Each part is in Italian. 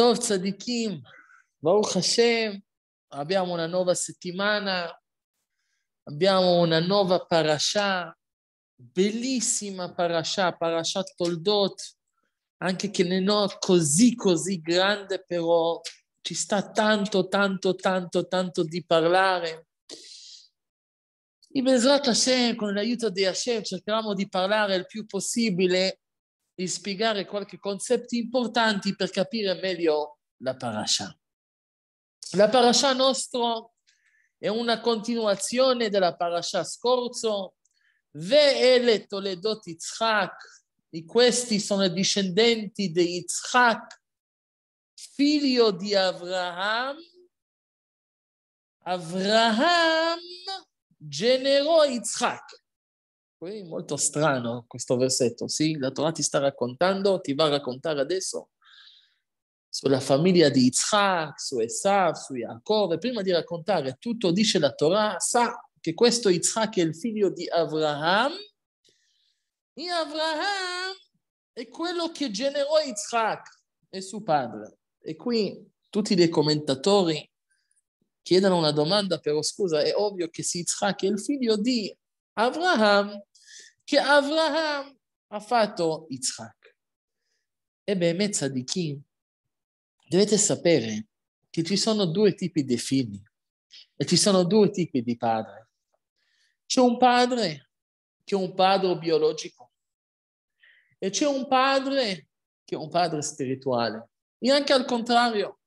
Tov Tzadikim, Baruch Hashem, abbiamo una nuova settimana, abbiamo una nuova parasha, bellissima parasha, parasha Toldot, anche che non è così così grande, però ci sta tanto, tanto, tanto, tanto di parlare. In Besrat Hashem, con l'aiuto di Hashem, cerchiamo di parlare il più possibile di spiegare qualche concetto importante per capire meglio la parasha. La parasha nostra è una continuazione della parasha scorso. Ve'ele Toledot Yitzhak, e questi sono i discendenti di Yitzhak, figlio di Avraham. Abraham generò Yitzhak. Qui è molto strano questo versetto, sì? La Torah ti sta raccontando, ti va a raccontare adesso sulla famiglia di Yitzhak, su Esav, su Yaakov, e prima di raccontare tutto dice la Torah, sa che questo Yitzhak è il figlio di Avraham, e Avraham è quello che generò Yitzhak e suo padre. E qui tutti i commentatori chiedono una domanda, però scusa, è ovvio che se Yitzhak è il figlio di Avraham, che Avraham ha fatto Yitzhak. E Behemet Sadikim, dovete sapere che ci sono due tipi di figli e ci sono due tipi di padre. C'è un padre che è un padre biologico e c'è un padre che è un padre spirituale. E anche al contrario,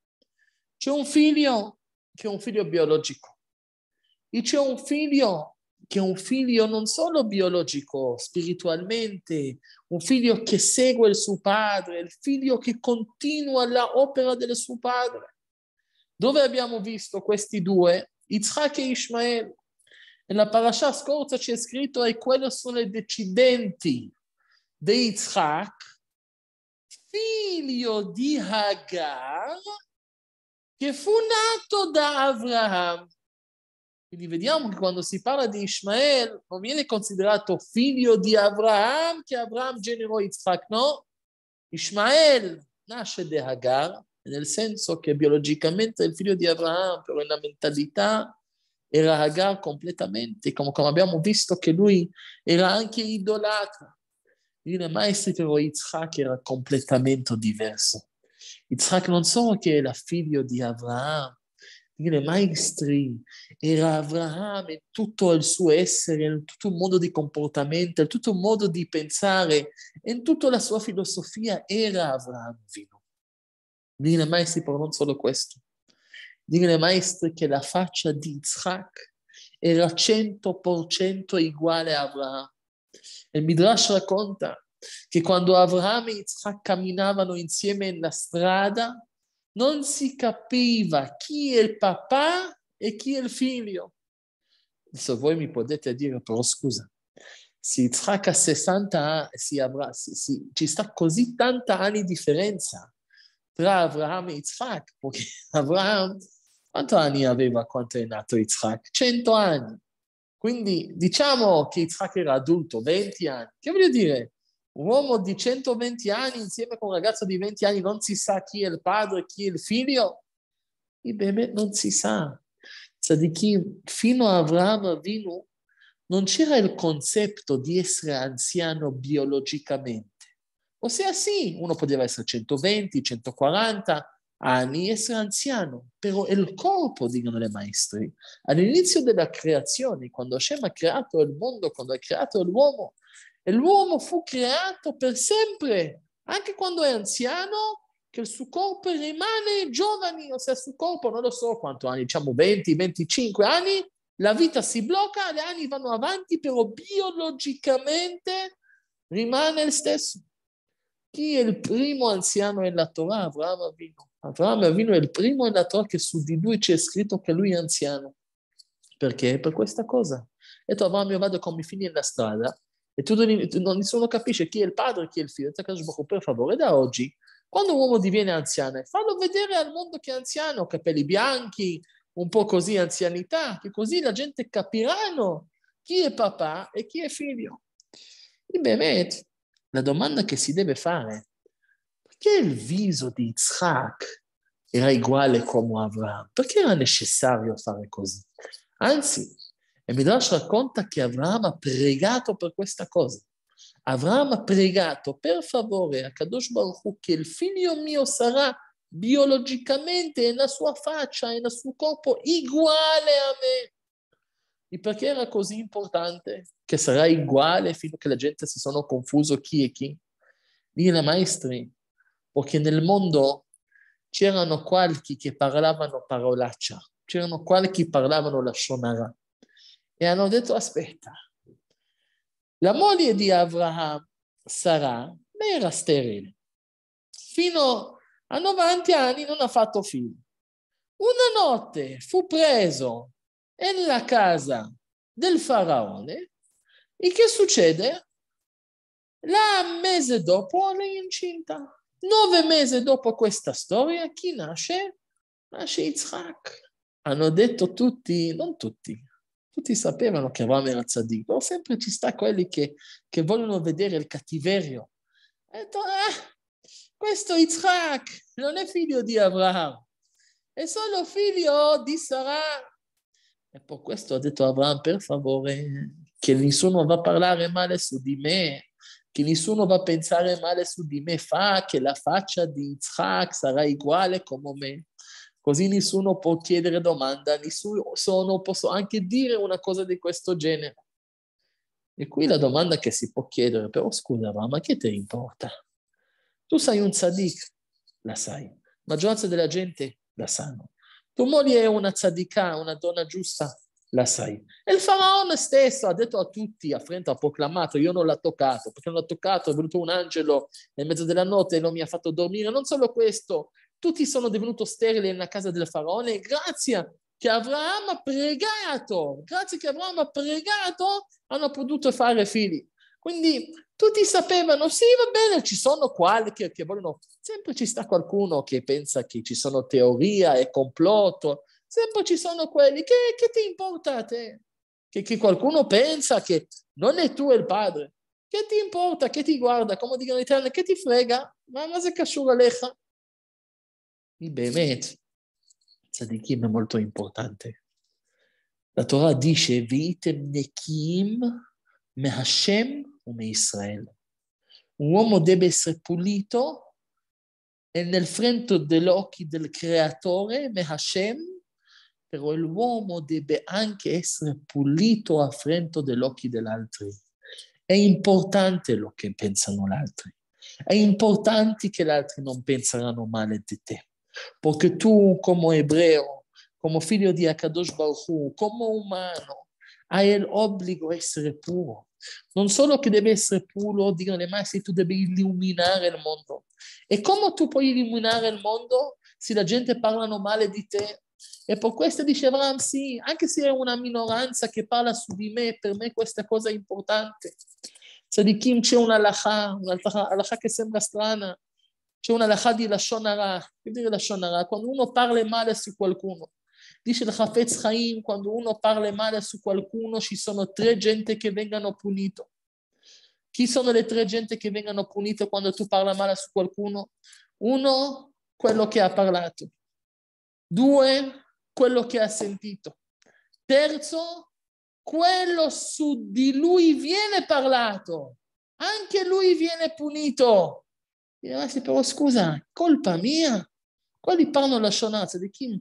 c'è un figlio che è un figlio biologico e c'è un figlio che un figlio non solo biologico, spiritualmente, un figlio che segue il suo padre, il figlio che continua la opera del suo padre. Dove abbiamo visto questi due? Yitzhak e Ishmael. Nella parasha scorsa c'è scritto e quelli sono i decidenti di Yitzhak, figlio di Hagar, che fu nato da Abraham. Quindi vediamo che quando si parla di Ishmael non viene considerato figlio di Abraham, che Abraham generò Yitzhak, no? Ishmael nasce da Hagar, nel senso che biologicamente è il figlio di Abraham, però nella mentalità era Hagar completamente, come, come abbiamo visto che lui era anche idolatra. Il maestro però Yitzhak era completamente diverso. Yitzhak non solo che era figlio di Abraham, dire, maestri, era Abraham e tutto il suo essere, in tutto il modo di comportamento, in tutto il modo di pensare, in tutta la sua filosofia era Abraham Vino. Dire maestri però non solo questo, dire maestri che la faccia di Yitzhak era 100% uguale a Abraham. Il Midrash racconta che quando Abraham e Yitzhak camminavano insieme nella strada, non si capiva chi è il papà e chi è il figlio. Se voi mi potete dire, però scusa, si Yitzhak a 60 anni, si avrà, si, si, ci sta così tanta anni di differenza tra Abraham e Yitzhak, perché Abraham quanto anni aveva quando è nato Yitzhak? 100 anni. Quindi diciamo che Yitzhak era adulto, 20 anni. Che voglio dire? un uomo di 120 anni insieme con un ragazzo di 20 anni, non si sa chi è il padre, chi è il figlio, il bebè non si sa. Tzadikim, fino a Avram Avinu non c'era il concetto di essere anziano biologicamente. Ossia sì, uno poteva essere 120, 140 anni, essere anziano, però il corpo, dicono le maestre, All'inizio della creazione, quando Hashem ha creato il mondo, quando ha creato l'uomo, e l'uomo fu creato per sempre, anche quando è anziano, che il suo corpo rimane giovane, ossia il suo corpo non lo so quanto anni, diciamo 20, 25 anni, la vita si blocca, le anni vanno avanti, però biologicamente rimane il stesso. Chi è il primo anziano nella Torah? Avramo Avino. Avramo Avino è il primo nella Torah che su di lui c'è scritto che lui è anziano. Perché? Per questa cosa. E detto Avramo io vado con i figli nella strada, e tu non, nessuno capisce chi è il padre e chi è il figlio. per favore, da oggi, quando un uomo diviene anziano, fallo vedere al mondo che è anziano, capelli bianchi, un po' così anzianità, che così la gente capirà chi è papà e chi è figlio. E Bemet, la domanda che si deve fare, perché il viso di Yitzhak era uguale come Abraham? Perché era necessario fare così? Anzi, e Midrash racconta che Avram ha pregato per questa cosa. Avram ha pregato, per favore, a Kadosh Baruch Hu, che il figlio mio sarà biologicamente e la sua faccia e il suo corpo uguale a me. E perché era così importante che sarà uguale fino a che la gente si sono confuso chi è chi? Dire maestri, perché nel mondo c'erano qualchi che parlavano parolaccia, c'erano qualchi che parlavano la shonara, e hanno detto aspetta, la moglie di Abraham, Sara, lei era sterile. Fino a 90 anni non ha fatto figli. Una notte fu preso nella casa del faraone e che succede? La mese dopo lei è incinta. Nove mesi dopo questa storia, chi nasce? Nasce Yitzhak. Hanno detto tutti, non tutti, tutti sapevano che Avram era tzaddik, però sempre ci sta quelli che, che vogliono vedere il cattiverio. E detto, ah, questo Yitzhak non è figlio di Abraham, è solo figlio di Sarah. E per questo ha detto a per favore, che nessuno va a parlare male su di me, che nessuno va a pensare male su di me, fa che la faccia di Yitzhak sarà uguale come me così nessuno può chiedere domanda, nessuno posso anche dire una cosa di questo genere. E qui la domanda che si può chiedere, però scusa, ma che te importa? Tu sei un tzaddik, la sai, la maggioranza della gente la sanno. Tua moglie è una tzaddiká, una donna giusta, la sai. E il faraone stesso ha detto a tutti, a Frento ha proclamato, io non l'ho toccato, perché non l'ho toccato, è venuto un angelo nel mezzo della notte e non mi ha fatto dormire. Non solo questo, tutti sono divenuti sterili nella casa del faraone grazie che Abramo ha pregato, grazie che Abramo ha pregato hanno potuto fare figli. Quindi tutti sapevano, sì va bene, ci sono qualche che vogliono, sempre ci sta qualcuno che pensa che ci sono teoria e complotto, sempre ci sono quelli, che, che ti importa a te? Che, che qualcuno pensa che non è tu il padre, che ti importa, che ti guarda, come dicono i italiano, che ti frega, ma, ma se casciura lecha? היא באמת צדיקים è molto importante. La לתורה די שהביאיתם נקיים מהשם ומישראל. Un uomo deve essere pulito e nel frento degli occhi del creatore, Hashem, però l'uomo deve anche essere pulito a fronte degli occhi degli altri. È importante lo che pensano gli altri. È importante che gli altri non penseranno male di te. Porque tu, como hebreo, como figlio di Akadosh Baruchu, come umano, hai l'obbligo di essere puro. Non solo che devi essere puro, dirle mai se tu devi illuminare il mondo. E come tu puoi illuminare il mondo se la gente parla male di te? E per questo dice Avram, sì, anche se è una minoranza che parla su di me, per me questa cosa è importante. Tzadikim c'è una halakha, un'altra halakha che sembra strana, c'è una lacha di Lashon Hara. Che dire Lashon Quando uno parla male su qualcuno. Dice il Hafez Chaim, quando uno parla male su qualcuno ci sono tre gente che vengono punito. Chi sono le tre gente che vengono punite quando tu parli male su qualcuno? Uno, quello che ha parlato. Due, quello che ha sentito. Terzo, quello su di lui viene parlato. Anche lui viene punito. Diresti però scusa, colpa mia? Quelli parlano la scionanza di chi?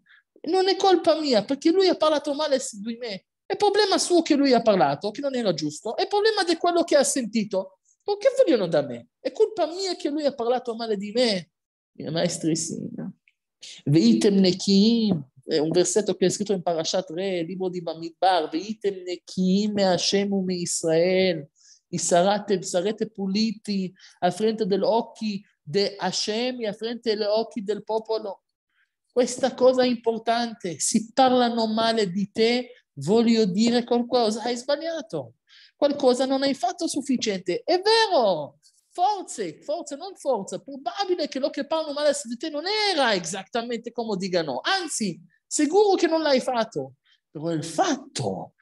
Non è colpa mia perché lui ha parlato male di me. È problema suo che lui ha parlato, che non era giusto. È problema di quello che ha sentito. Perché vogliono da me? È colpa mia che lui ha parlato male di me. Il maestrissimo. Veitem nekim. È un versetto che è scritto in Parashat Re, libro di Bamidbar. Veitem nekim me Hashem u um me Israel. Sarete puliti al frente degli occhi di Hashem a fronte agli occhi del popolo. Questa cosa è importante. Se parlano male di te, voglio dire qualcosa. Hai sbagliato. Qualcosa non hai fatto sufficiente. È vero. Forse, forse, non forza. Probabile che lo che parlano male di te non era esattamente come dicano. Anzi, sicuro che non l'hai fatto. Però il fatto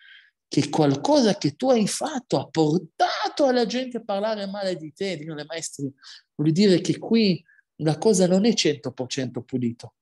che qualcosa che tu hai fatto ha portato alla gente a parlare male di te, dicono i maestri. Vuol dire che qui la cosa non è 100% pulita.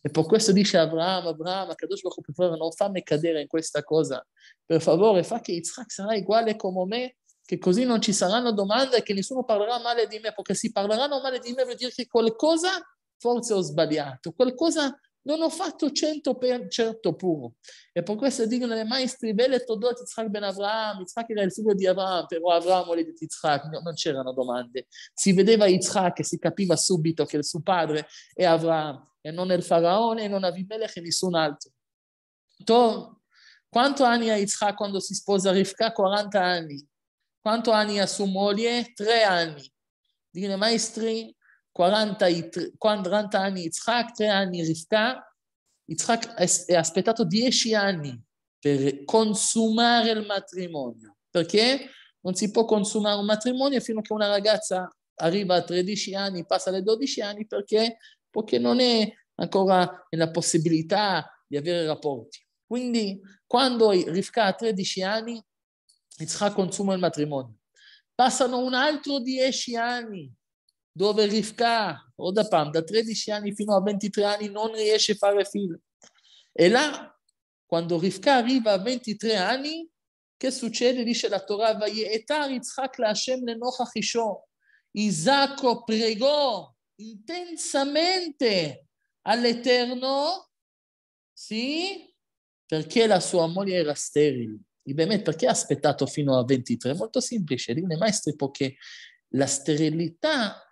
E per questo dice Abramo, Abramo, Kadosh Baruch per favore non fammi cadere in questa cosa. Per favore fa che Yitzhak sarà uguale come me, che così non ci saranno domande e che nessuno parlerà male di me, perché se parleranno male di me vuol dire che qualcosa forse ho sbagliato, qualcosa non ho fatto 100% puro. E per questo dicono le maestri, vele todot Yitzhak ben Avraham, Yitzhak era il figlio di Avraham, però Avraham voleva Yitzhak, no, non c'erano domande. Si vedeva Yitzhak e si capiva subito che il suo padre è Avraham e non il faraone e non Avimelech e nessun altro. Tor, quanto anni ha Yitzhak quando si sposa Rifka? 40 anni. Quanto anni ha sua moglie? 3 anni. Dicono i maestri, 40, anni Yitzhak, 3 anni Rivka, Yitzhak è aspettato 10 anni per consumare il matrimonio, perché non si può consumare un matrimonio fino a che una ragazza arriva a 13 anni, passa alle 12 anni, perché, perché non è ancora nella possibilità di avere rapporti. Quindi quando Rivka ha 13 anni, Yitzhak consuma il matrimonio. Passano un altro 10 anni dove Rifka, עוד פעם, da 13 anni fino a 23 anni non riesce a fare figlio. E là, quando Rivka arriva a 23 anni, che succede? Dice la Torah, Vaietar Yitzhak Hashem lenochach isho. Isacco pregò intensamente all'Eterno, perché la sua moglie era sterile. באמת, perché ha aspettato fino a 23? Molto semplice, dicono i maestri, la sterilità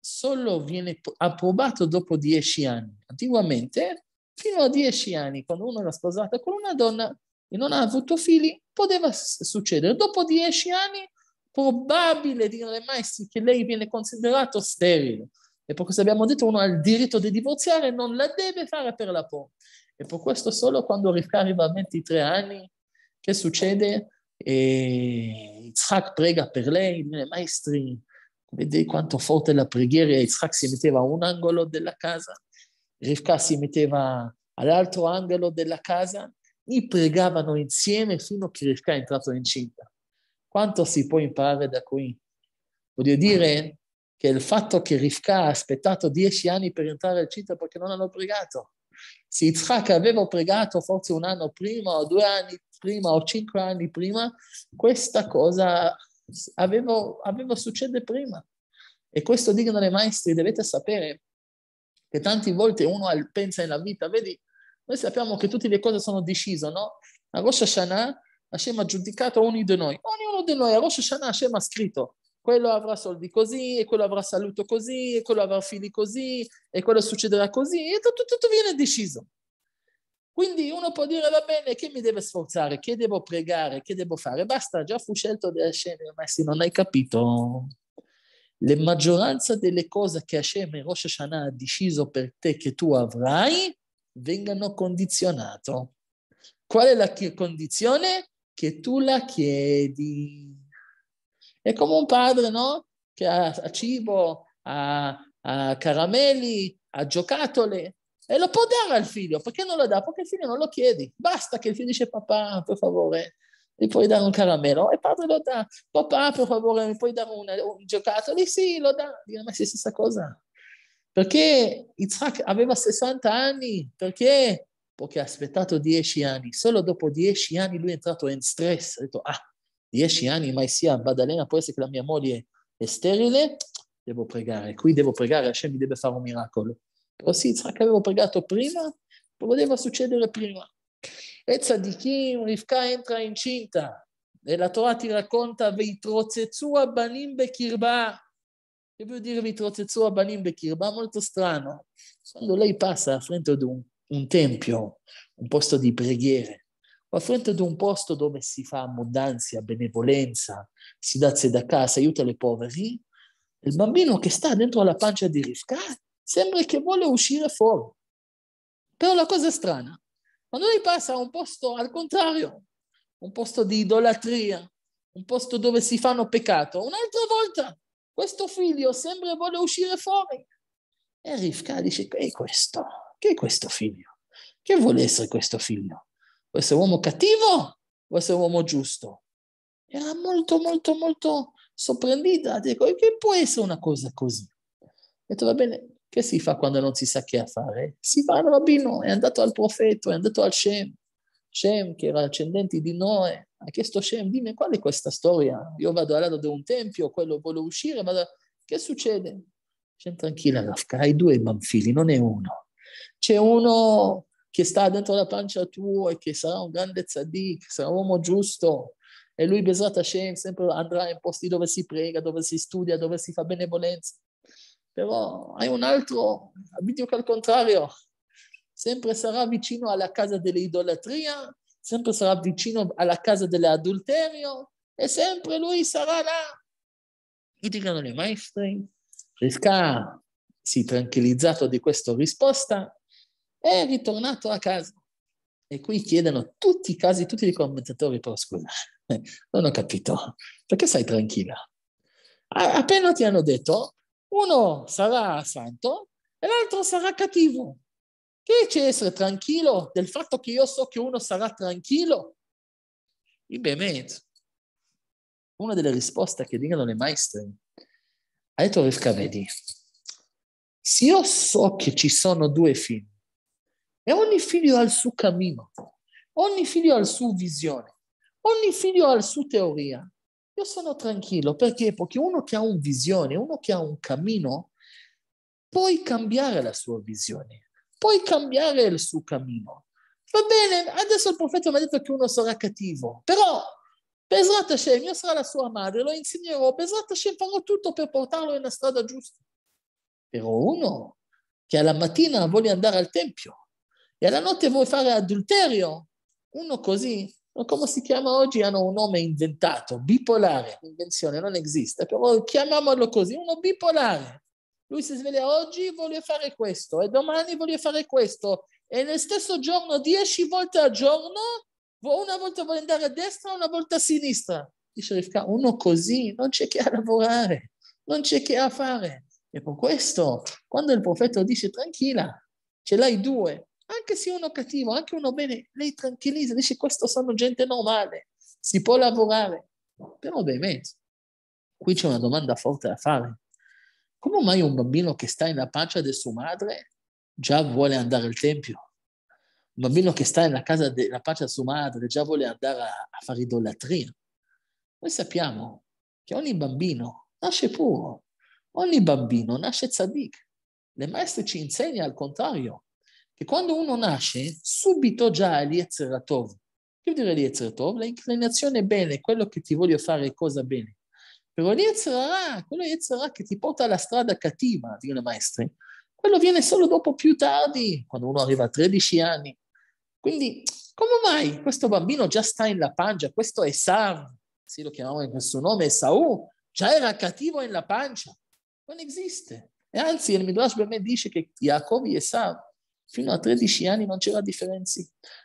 solo viene approvato dopo dieci anni. Antiguamente, fino a dieci anni, quando uno era sposato con una donna e non ha avuto figli, poteva succedere. Dopo dieci anni, probabile, dire ai maestri, che lei viene considerata sterile. E per questo abbiamo detto uno ha il diritto di divorziare, non la deve fare per la po'. E per questo solo quando Rivka arriva a 23 anni, che succede? E Isaac prega per lei, maestri, Vedi quanto forte la preghiera, Yitzhak si metteva a un angolo della casa, Rivka si metteva all'altro angolo della casa, e pregavano insieme fino che Rivka è entrato incinta. Quanto si può imparare da qui? Voglio dire che il fatto che Rivka ha aspettato dieci anni per entrare incinta perché non hanno pregato. Se Yitzhak aveva pregato forse un anno prima o due anni prima o cinque anni prima, questa cosa avevo, avevo succede prima. E questo dicono le maestri, dovete sapere che tante volte uno pensa nella vita, vedi, noi sappiamo che tutte le cose sono decise, no? A Rosh Hashanah Hashem ha giudicato ognuno di noi, ognuno di noi, a Rosh Hashanah Hashem ha scritto, quello avrà soldi così, e quello avrà saluto così, e quello avrà figli così, e quello succederà così, e tutto, tutto viene deciso. Quindi uno può dire va bene, che mi deve sforzare, che devo pregare, che devo fare, basta, già fu scelto da Hashem, ma se non hai capito, la maggioranza delle cose che Hashem e Rosh Hashanah ha deciso per te che tu avrai, vengono condizionate. Qual è la condizione? Che tu la chiedi. È come un padre, no? Che ha, cibo, ha, ha caramelli, ha giocattoli, e lo può dare al figlio, perché non lo dà? Perché il figlio non lo chiedi. Basta che il figlio dice papà, per favore, mi puoi dare un caramello? E il padre lo dà. Papà, per favore, mi puoi dare un, un giocattolo? sì, lo dà. Dico, ma è la stessa cosa. Perché Isaac aveva 60 anni? Perché? Perché ha aspettato 10 anni. Solo dopo 10 anni lui è entrato in stress. Ha detto, ah, 10 anni, mai sia Badalena, può essere che la mia moglie è sterile? Devo pregare. Qui devo pregare, Hashem mi deve fare un miracolo così sì, Isacco aveva pregato prima, poteva succedere prima. E Tzadikim, Rivka entra incinta e la Torah ti racconta Veitrozezu abanim bekirba. Che vuol dire Veitrozezu abanim bekirba? Molto strano. Quando lei passa a fronte di un, un tempio, un posto di preghiere, o a fronte di un posto dove si fa abbondanza, benevolenza, si dà da casa, aiuta le poveri, il bambino che sta dentro la pancia di Rivka sembra che vuole uscire fuori. Però la cosa è strana, quando noi passa a un posto al contrario, un posto di idolatria, un posto dove si fanno peccato. Un'altra volta questo figlio sembra vuole uscire fuori. E Rifka dice, che è questo? Che è questo figlio? Che vuole essere questo figlio? Vuole essere un uomo cattivo o essere un uomo giusto? Era molto, molto, molto sorprendita. Dico, che può essere una cosa così? Ho detto, va bene, che si fa quando non si sa che fare? Si va al rabbino, è andato al profeta, è andato al Shem. Shem, che era ascendente di Noè, ha chiesto a Shem, dimmi qual è questa storia? Io vado alla di un tempio, quello vuole uscire, ma che succede? Shem, tranquilla, Rafka, hai due bambini, non è uno. C'è uno che sta dentro la pancia tua e che sarà un grande tzaddik, sarà un uomo giusto, e lui Besrat Hashem sempre andrà in posti dove si prega, dove si studia, dove si fa benevolenza però hai un altro, video al contrario, sempre sarà vicino alla casa dell'idolatria, sempre sarà vicino alla casa dell'adulterio e sempre lui sarà là. dicono le maestri, Rivka si è tranquillizzato di questa risposta e è ritornato a casa. E qui chiedono tutti i casi, tutti i commentatori, però scusa, non ho capito, perché sei tranquilla? Appena ti hanno detto, uno sarà santo e l'altro sarà cattivo. Che c'è essere tranquillo del fatto che io so che uno sarà tranquillo? In Bemet, una delle risposte che dicono le maestre, ha detto Rivka, vedi, se io so che ci sono due figli e ogni figlio ha il suo cammino, ogni figlio ha la sua visione, ogni figlio ha la sua teoria, io sono tranquillo perché? Perché uno che ha una visione, uno che ha un cammino, puoi cambiare la sua visione, puoi cambiare il suo cammino. Va bene, adesso il profeta mi ha detto che uno sarà cattivo, però Besrat Hashem, io sarò la sua madre, lo insegnerò, Besrat Hashem farò tutto per portarlo nella strada giusta. Però uno che alla mattina vuole andare al tempio e alla notte vuole fare adulterio, uno così ma come si chiama oggi? Hanno un nome inventato, bipolare, invenzione, non esiste, però chiamiamolo così, uno bipolare. Lui si sveglia oggi, voglio fare questo, e domani voglio fare questo, e nel stesso giorno, dieci volte al giorno, una volta vuole andare a destra, una volta a sinistra. Dice Rivka, uno così non c'è che a lavorare, non c'è che a fare. E per questo, quando il profeta dice tranquilla, ce l'hai due, anche se uno cattivo, anche uno bene, lei tranquillizza, dice questo sono gente normale, si può lavorare, però dei mezzi. Qui c'è una domanda forte da fare. Come mai un bambino che sta nella pancia di sua madre già vuole andare al tempio? Un bambino che sta nella casa della pancia di sua madre già vuole andare a, a fare idolatria. Noi sappiamo che ogni bambino nasce puro, ogni bambino nasce tzaddik. Le maestre ci insegnano al contrario che quando uno nasce, subito già ha l'Yetzer Tov. Che vuol dire l'Yetzer Tov? L'inclinazione bene, quello che ti voglio fare cosa bene. Però l'Yetzer quello Yetzer che ti porta alla strada cattiva, dicono i maestri, quello viene solo dopo più tardi, quando uno arriva a 13 anni. Quindi, come mai questo bambino già sta in la pancia, questo Esav, sì lo chiamiamo con questo nome, Esaù, già era cattivo in la pancia? Non esiste. E anzi, il Midrash per me dice che Jacob e Esav Fino a 13 anni non c'era differenza.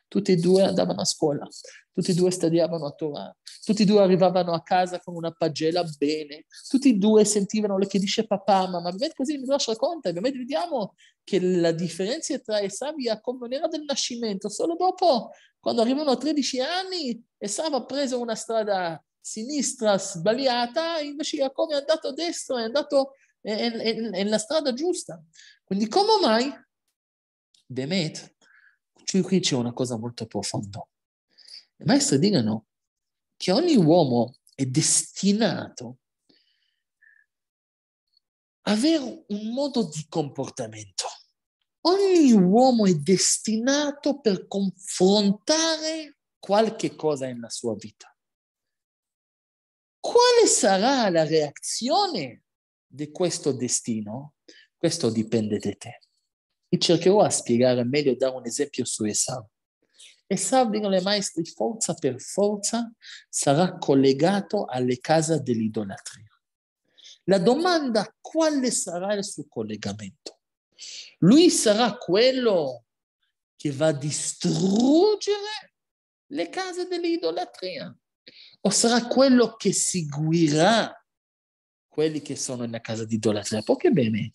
Tutti e due andavano a scuola, tutti e due studiavano a Torah, tutti e due arrivavano a casa con una pagella bene, tutti e due sentivano le che dice papà, ma ovviamente così mi lascia conto, ovviamente vediamo che la differenza tra Esav e Jacob non era del nascimento, solo dopo, quando arrivano a 13 anni, Esav ha preso una strada sinistra sbagliata, invece Jacob è andato a destra, è andato nella strada giusta. Quindi come mai Bemet, qui c'è una cosa molto profonda. I maestri dicono che ogni uomo è destinato ad avere un modo di comportamento. Ogni uomo è destinato per confrontare qualche cosa nella sua vita. Quale sarà la reazione di questo destino? Questo dipende da te e cercherò a spiegare meglio, dare un esempio su Esau. Esau, dicono i maestri, forza per forza sarà collegato alle case dell'idolatria. La domanda quale sarà il suo collegamento? Lui sarà quello che va a distruggere le case dell'idolatria o sarà quello che seguirà quelli che sono nella casa di idolatria? Poche bene,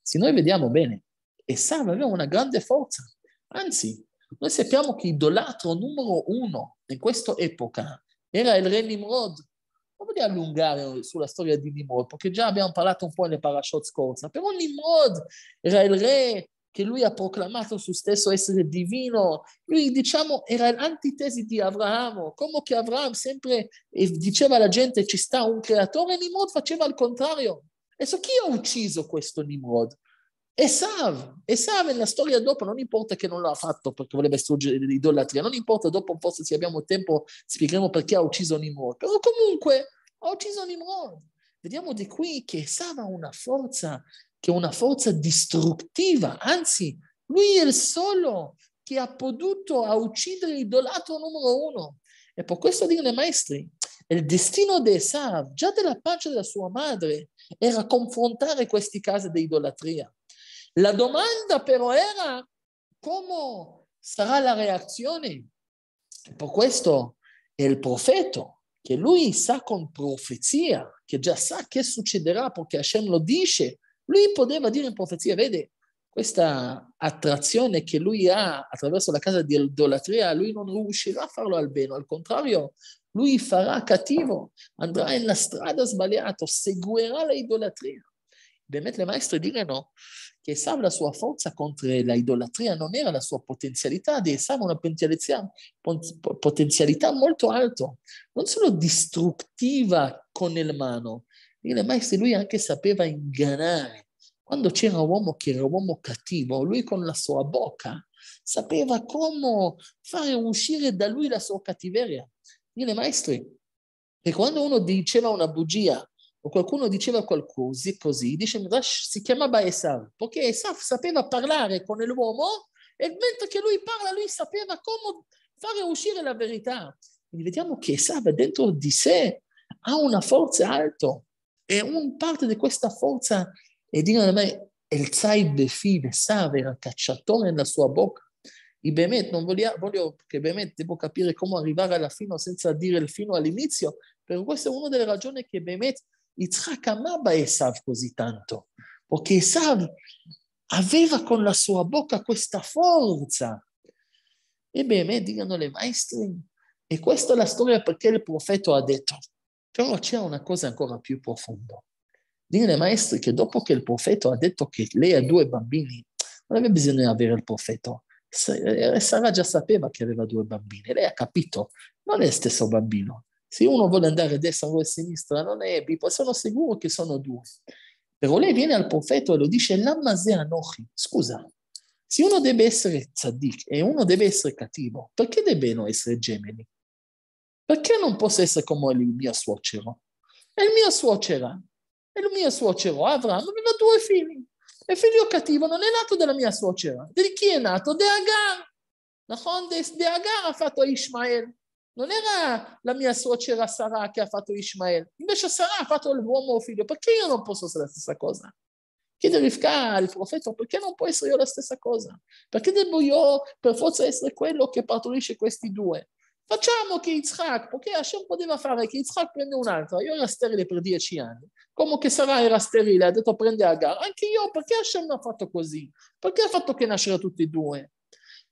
se noi vediamo bene, e Esau aveva una grande forza. Anzi, noi sappiamo che idolatro numero uno in questa epoca era il re Nimrod. Non voglio allungare sulla storia di Nimrod, perché già abbiamo parlato un po' nelle parashot scorsa, però Nimrod era il re che lui ha proclamato su stesso essere divino, lui diciamo era l'antitesi di Abramo, come che Abramo sempre eh, diceva alla gente ci sta un creatore, Nimrod faceva il contrario. Adesso chi ha ucciso questo Nimrod? Esav, Esav nella storia dopo, non importa che non l'ha fatto perché voleva distruggere l'idolatria, non importa dopo, forse se abbiamo tempo spiegheremo perché ha ucciso Nimrod, però comunque ha ucciso Nimrod. Vediamo di qui che Esav ha una forza, che è una forza distruttiva, anzi lui è il solo che ha potuto uccidere l'idolato numero uno. E per questo dicono i maestri, il destino di Esav, già della pace della sua madre, era confrontare questi casi di idolatria. La domanda però era come sarà la reazione. Per questo è il profeta, che lui sa con profezia, che già sa che succederà perché Hashem lo dice. Lui poteva dire in profezia, vede, questa attrazione che lui ha attraverso la casa di idolatria, lui non riuscirà a farlo al bene, al contrario, lui farà cattivo, andrà nella strada sbagliata, seguirà l'idolatria. le maestre dicono che Esau la sua forza contro l'idolatria non era la sua potenzialità, di Esau una potenzialità, potenzialità molto alta, non solo distruttiva con il mano, ma se lui anche sapeva ingannare. Quando c'era un uomo che era un uomo cattivo, lui con la sua bocca sapeva come fare uscire da lui la sua cattiveria. Dire, maestri, che quando uno diceva una bugia o qualcuno diceva qualcosa così, dice Midrash, si chiamava Esav, perché Esav sapeva parlare con l'uomo e mentre che lui parla lui sapeva come fare uscire la verità. Quindi vediamo che Esav dentro di sé ha una forza alta e un parte di questa forza è dire a me, il Zai Befi, Esav era cacciatore nella sua bocca. E באמת, non voglio, voglio che באמת devo capire come arrivare alla fine senza dire il fino all'inizio, però questa è una delle ragioni che באמת Yitzhak amava Esav così tanto, perché Esav aveva con la sua bocca questa forza. Ebbene, dicono le maestre, e questa è la storia perché il profeta ha detto, però c'è una cosa ancora più profonda. Dicono le maestre che dopo che il profeta ha detto che lei ha due bambini, non aveva bisogno di avere il profeta. Eh, Sara già sapeva che aveva due bambini, lei ha capito, non è lo stesso bambino. Se uno vuole andare a destra o a sinistra, non è bippa, sono sicuro che sono due. Però lei viene al profeta e lo dice, scusa, se uno deve essere tzaddik e uno deve essere cattivo, perché devono essere gemeni? Perché non posso essere come il mio suocero? E il mio suocera, e il mio suocero Avram aveva due figli. E il figlio cattivo non è nato dalla mia suocera. Di chi è nato? De Agar. De Agar ha fatto Ishmael. Non era la mia suocera Sara che ha fatto Ishmael, invece Sara ha fatto l'uomo o figlio. Perché io non posso essere la stessa cosa? Chiede Rivka al profeta, perché non può essere io la stessa cosa? Perché devo io per forza essere quello che partorisce questi due? Facciamo che Yitzhak, perché Hashem poteva fare che Yitzhak prende un'altra, io ero sterile per dieci anni, come che Sara era sterile, ha detto prende Agar, anche io, perché Hashem ha fatto così? Perché ha fatto che nascere tutti e due?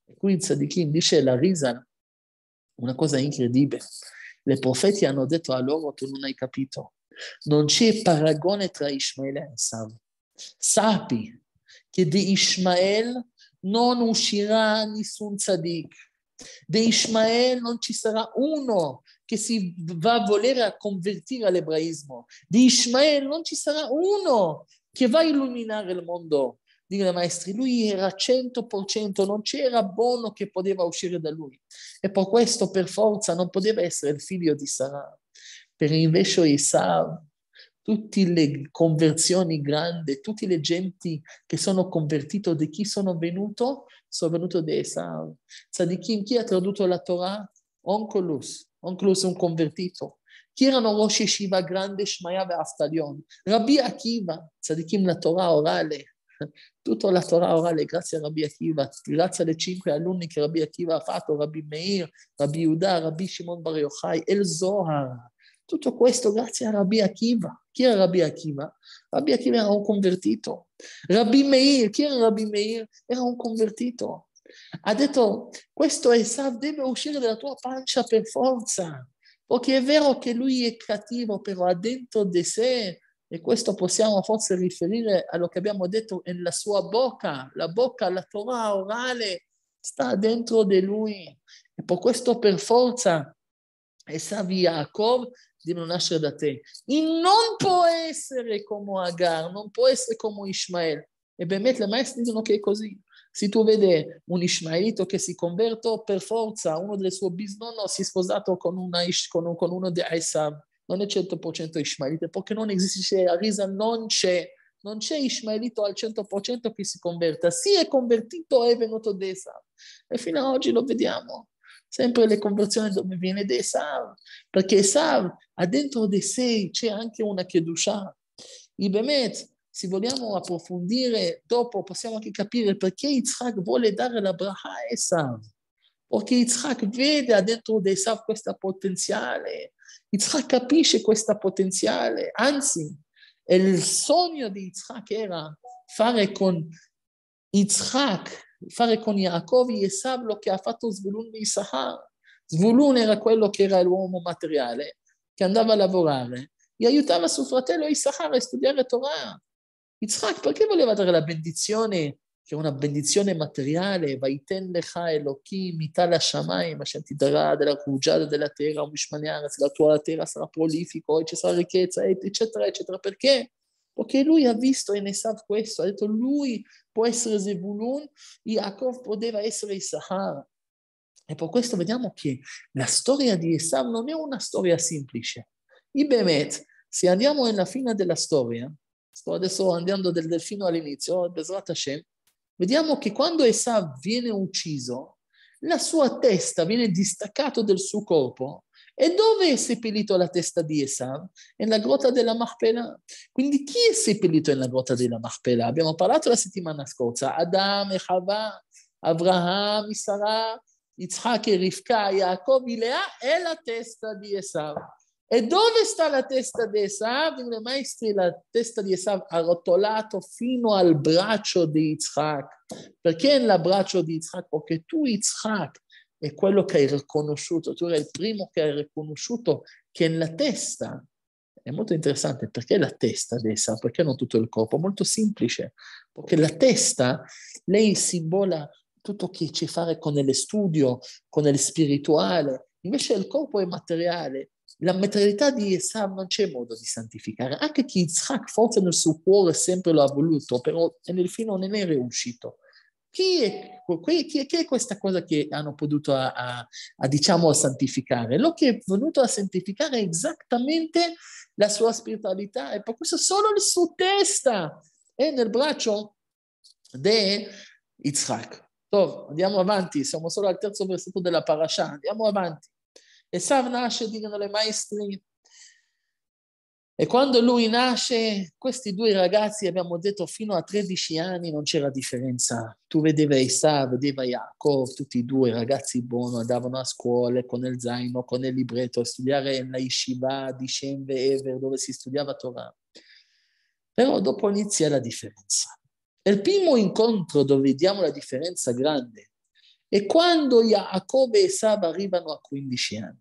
E qui il Sadikin dice la risa una cosa incredibile. Le profeti hanno detto a loro, tu non hai capito. Non c'è paragone tra Ismaele e Sam. Sappi che di Ismaele non uscirà nessun tzaddik. Di Ismaele non ci sarà uno che si va a volere convertire all'ebraismo. Di Ismaele non ci sarà uno che va a illuminare il mondo dire maestri, lui era 100%, non c'era buono che poteva uscire da lui. E per questo, per forza, non poteva essere il figlio di Sara. Per invece Esau, tutte le conversioni grandi, tutte le genti che sono convertite, di chi sono venuto, sono venuto da Esau. Sa di chi, chi ha tradotto la Torah? Oncolus. Oncolus è un convertito. Chi erano Rosh Yeshiva, Grande, Shmaya e Aftalion? Rabbi Akiva, tzadikim la Torah orale, Tutta la Torah orale, grazie a Rabbi Akiva, grazie alle cinque alunni che Rabbi Akiva ha fatto, Rabbi Meir, Rabbi Uda, Rabbi Shimon Bar Yochai, El Zohar. Tutto questo grazie a Rabbi Akiva. Chi era Rabbi Akiva? Rabbi Akiva era un convertito. Rabbi Meir, chi era Rabbi Meir? Era un convertito. Ha detto, questo Esav deve uscire dalla tua pancia per forza, perché è vero che lui è cattivo, però ha dentro di sé e questo possiamo forse riferire a quello che abbiamo detto nella sua bocca, la bocca, la Torah orale sta dentro di lui. E per questo per forza Esav Yaakov di non nascere da te. E non può essere come Agar, non può essere come Ishmael. E Bemet le maestre dicono che è così. Se tu vedi un Ishmaelito che si converte per forza, uno del suo bisnonno si è sposato con, una, con, con uno di Esav non è 100% ismaelita, perché non esiste, a Risa non c'è, non c'è ismaelito al 100% che si converta, si è convertito e è venuto da E fino ad oggi lo vediamo, sempre le conversioni dove viene da perché Esav ha dentro di sé c'è anche una Kedusha. Ibemet, se vogliamo approfondire dopo, possiamo anche capire perché Yitzhak vuole dare la braha a Esav. Perché Yitzhak vede dentro di Esav questo potenziale, Yitzhak capisce questo potenziale, anzi, il sogno di Yitzhak era fare con Yitzhak, fare con Yaakov e Sablo che ha fatto Zvulun di Issachar. Zvulun era quello che era l'uomo materiale, che andava a lavorare, e aiutava suo fratello Issachar a studiare Torah. Yitzhak perché voleva dare la benedizione che una benedizione materiale, Vaiten lecha Elohim, Itala Shamayim, Hashem ti darà della rugiada della terra, un mishmaniaraz, la tua terra sarà prolifico, e ci sarà ricchezza, eccetera, eccetera. Perché? Perché lui ha visto e ne sa questo, ha detto lui può essere Zebulun, Yaakov poteva essere Isahar. E per questo vediamo che la storia di Esav non è una storia semplice. Ibemet, se andiamo alla fine della storia, sto adesso andando del delfino all'inizio, Besrat Hashem, vediamo che quando Esav viene ucciso, la sua testa viene distaccata dal suo corpo. E dove è seppellito la testa di Esav? Nella grotta della Marpela. Quindi chi è seppellito nella grotta della Marpela? Abbiamo parlato la settimana scorsa. Adam, Echava, Abraham, Isara, Yitzhak e Rivka, Yaakov, Ilea e la testa di Esav. E dove sta la testa di Esav? I maestri, la testa di Esav arrotolato fino al braccio di Yitzhak. Perché nel braccio di Yitzhak? Perché tu, Yitzhak, è quello che hai riconosciuto, tu eri il primo che hai riconosciuto che è la testa, è molto interessante, perché la testa di Esav? Perché non tutto il corpo? Molto semplice, perché la testa, lei simbola tutto che ci fare con il studio, con il spirituale, invece il corpo è materiale la materialità di Esav non c'è modo di santificare, anche chi Yitzhak forse nel suo cuore sempre lo ha voluto, però nel fine non è riuscito. Chi è, chi, è, chi è, questa cosa che hanno potuto a, a, a, diciamo, santificare? Lo che è venuto a santificare è esattamente la sua spiritualità, e per questo solo la sua testa è nel braccio di Yitzhak. Andiamo avanti, siamo solo al terzo versetto della parasha, andiamo avanti e Esav nasce, dicono le maestre. e quando lui nasce, questi due ragazzi, abbiamo detto, fino a 13 anni non c'era differenza. Tu vedeva Isa, vedeva Jacob, tutti e due ragazzi buoni, andavano a scuola con il zaino, con il libretto, a studiare la Ishiva, di Shem Ever, dove si studiava Torah. Però dopo inizia la differenza. Il primo incontro dove vediamo la differenza grande è quando Jacob e Esav arrivano a 15 anni.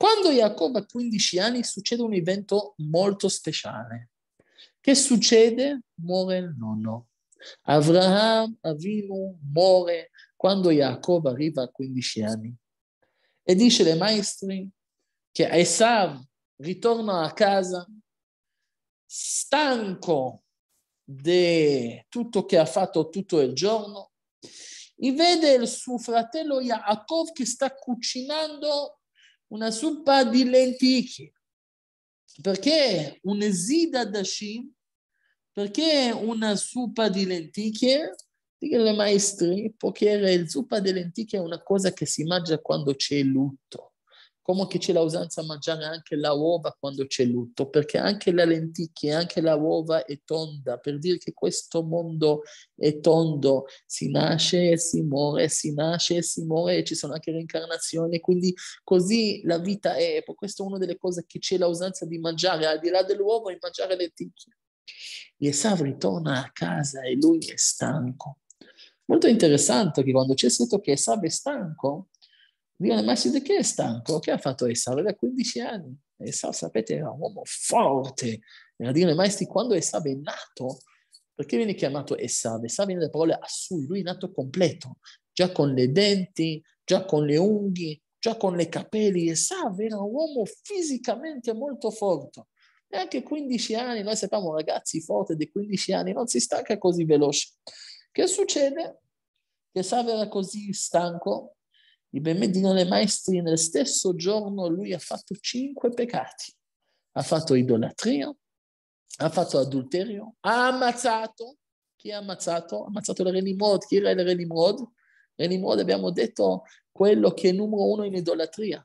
Quando Jacob ha 15 anni succede un evento molto speciale. Che succede? Muore il nonno. Avraham Avinu muore quando Jacob arriva a 15 anni. E dice le maestri che Esav ritorna a casa stanco di tutto che ha fatto tutto il giorno e vede il suo fratello Jacob che sta cucinando una zuppa di lenticchie. Perché un esida da dashim? Perché una zuppa di lenticchie? Dicono i maestri, poiché la zuppa di lenticchie è una cosa che si mangia quando c'è lutto come che c'è la usanza a mangiare anche la uova quando c'è lutto, perché anche la lenticchia, anche la uova è tonda, per dire che questo mondo è tondo, si nasce e si muore, si nasce e si muore, e ci sono anche le incarnazioni, quindi così la vita è, questa è una delle cose che c'è la usanza di mangiare, al di là dell'uovo è mangiare lenticchia. Esav ritorna a casa e lui è stanco. Molto interessante che quando c'è scritto che Esav è stanco, dicono ma sì, di che è stanco? Che ha fatto Esau? Aveva 15 anni. Esau, sapete, era un uomo forte. Era dire, ma quando Esau è nato, perché viene chiamato Esau? Esau viene dalle parole Assui, lui è nato completo, già con le denti, già con le unghie, già con le capelli. Esau era un uomo fisicamente molto forte. E anche 15 anni, noi sappiamo ragazzi forti di 15 anni, non si stanca così veloce. Che succede? Che Esau era così stanco Ibn Medino le maestri nel stesso giorno lui ha fatto cinque peccati. Ha fatto idolatria, ha fatto adulterio, ha ammazzato. Chi ha ammazzato? Ha ammazzato il re Nimrod. Chi era il re Nimrod? Re Nimrod abbiamo detto quello che è numero uno in idolatria.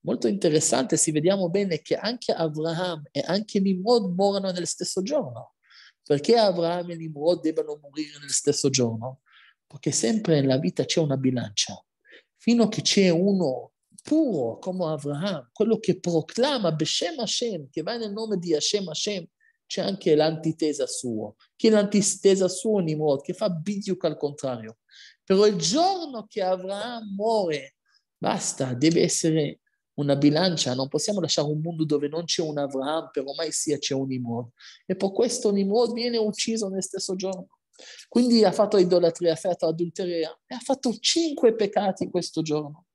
Molto interessante, si vediamo bene che anche Abraham e anche Nimrod morono nel stesso giorno. Perché Abraham e Nimrod debbano morire nel stesso giorno? Perché sempre nella vita c'è una bilancia fino a che c'è uno puro come Abraham, quello che proclama Beshem Hashem, che va nel nome di Hashem Hashem, c'è anche l'antitesa sua, che l'antitesa sua Nimrod, che fa biduk al contrario. Però il giorno che Abraham muore, basta, deve essere una bilancia, non possiamo lasciare un mondo dove non c'è un Abraham, per ormai sia c'è un Nimrod. E per questo Nimrod viene ucciso nel stesso giorno. Quindi ha fatto idolatria, ha fatto adulteria e ha fatto cinque peccati in questo giorno.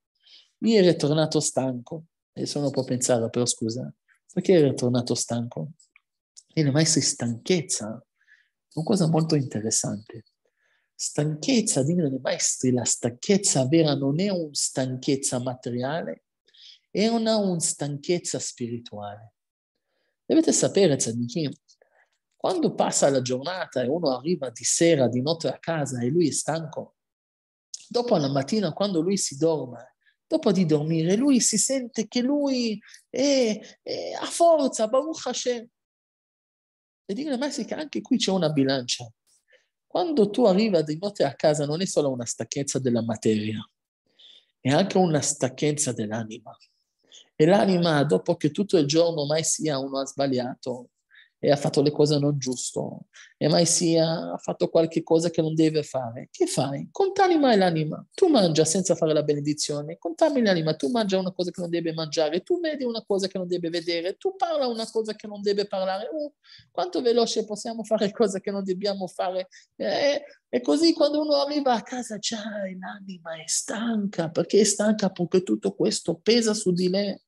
Mi ero tornato stanco e se può pensare, però scusa, perché ero tornato stanco? E la maestra stanchezza è una cosa molto interessante. Stanchezza, dicono i maestri, la stanchezza vera non è una stanchezza materiale, è una, una stanchezza spirituale. Dovete sapere, tzadikim, quando passa la giornata e uno arriva di sera, di notte a casa e lui è stanco, dopo la mattina quando lui si dorme, dopo di dormire, lui si sente che lui è, è a forza, Baruch Hashem. E dire mai che anche qui c'è una bilancia. Quando tu arrivi di notte a casa non è solo una stanchezza della materia, è anche una stanchezza dell'anima. E l'anima, dopo che tutto il giorno mai sia uno ha sbagliato, e ha fatto le cose non giusto, e mai sia ha fatto qualche cosa che non deve fare, che fai? Contamina l'anima. Tu mangia senza fare la benedizione, contami l'anima. Tu mangia una cosa che non deve mangiare, tu vedi una cosa che non deve vedere, tu parla una cosa che non deve parlare. Uh, quanto veloce possiamo fare cose che non dobbiamo fare? Eh, e così quando uno arriva a casa già l'anima è stanca, perché è stanca perché tutto questo pesa su di lei.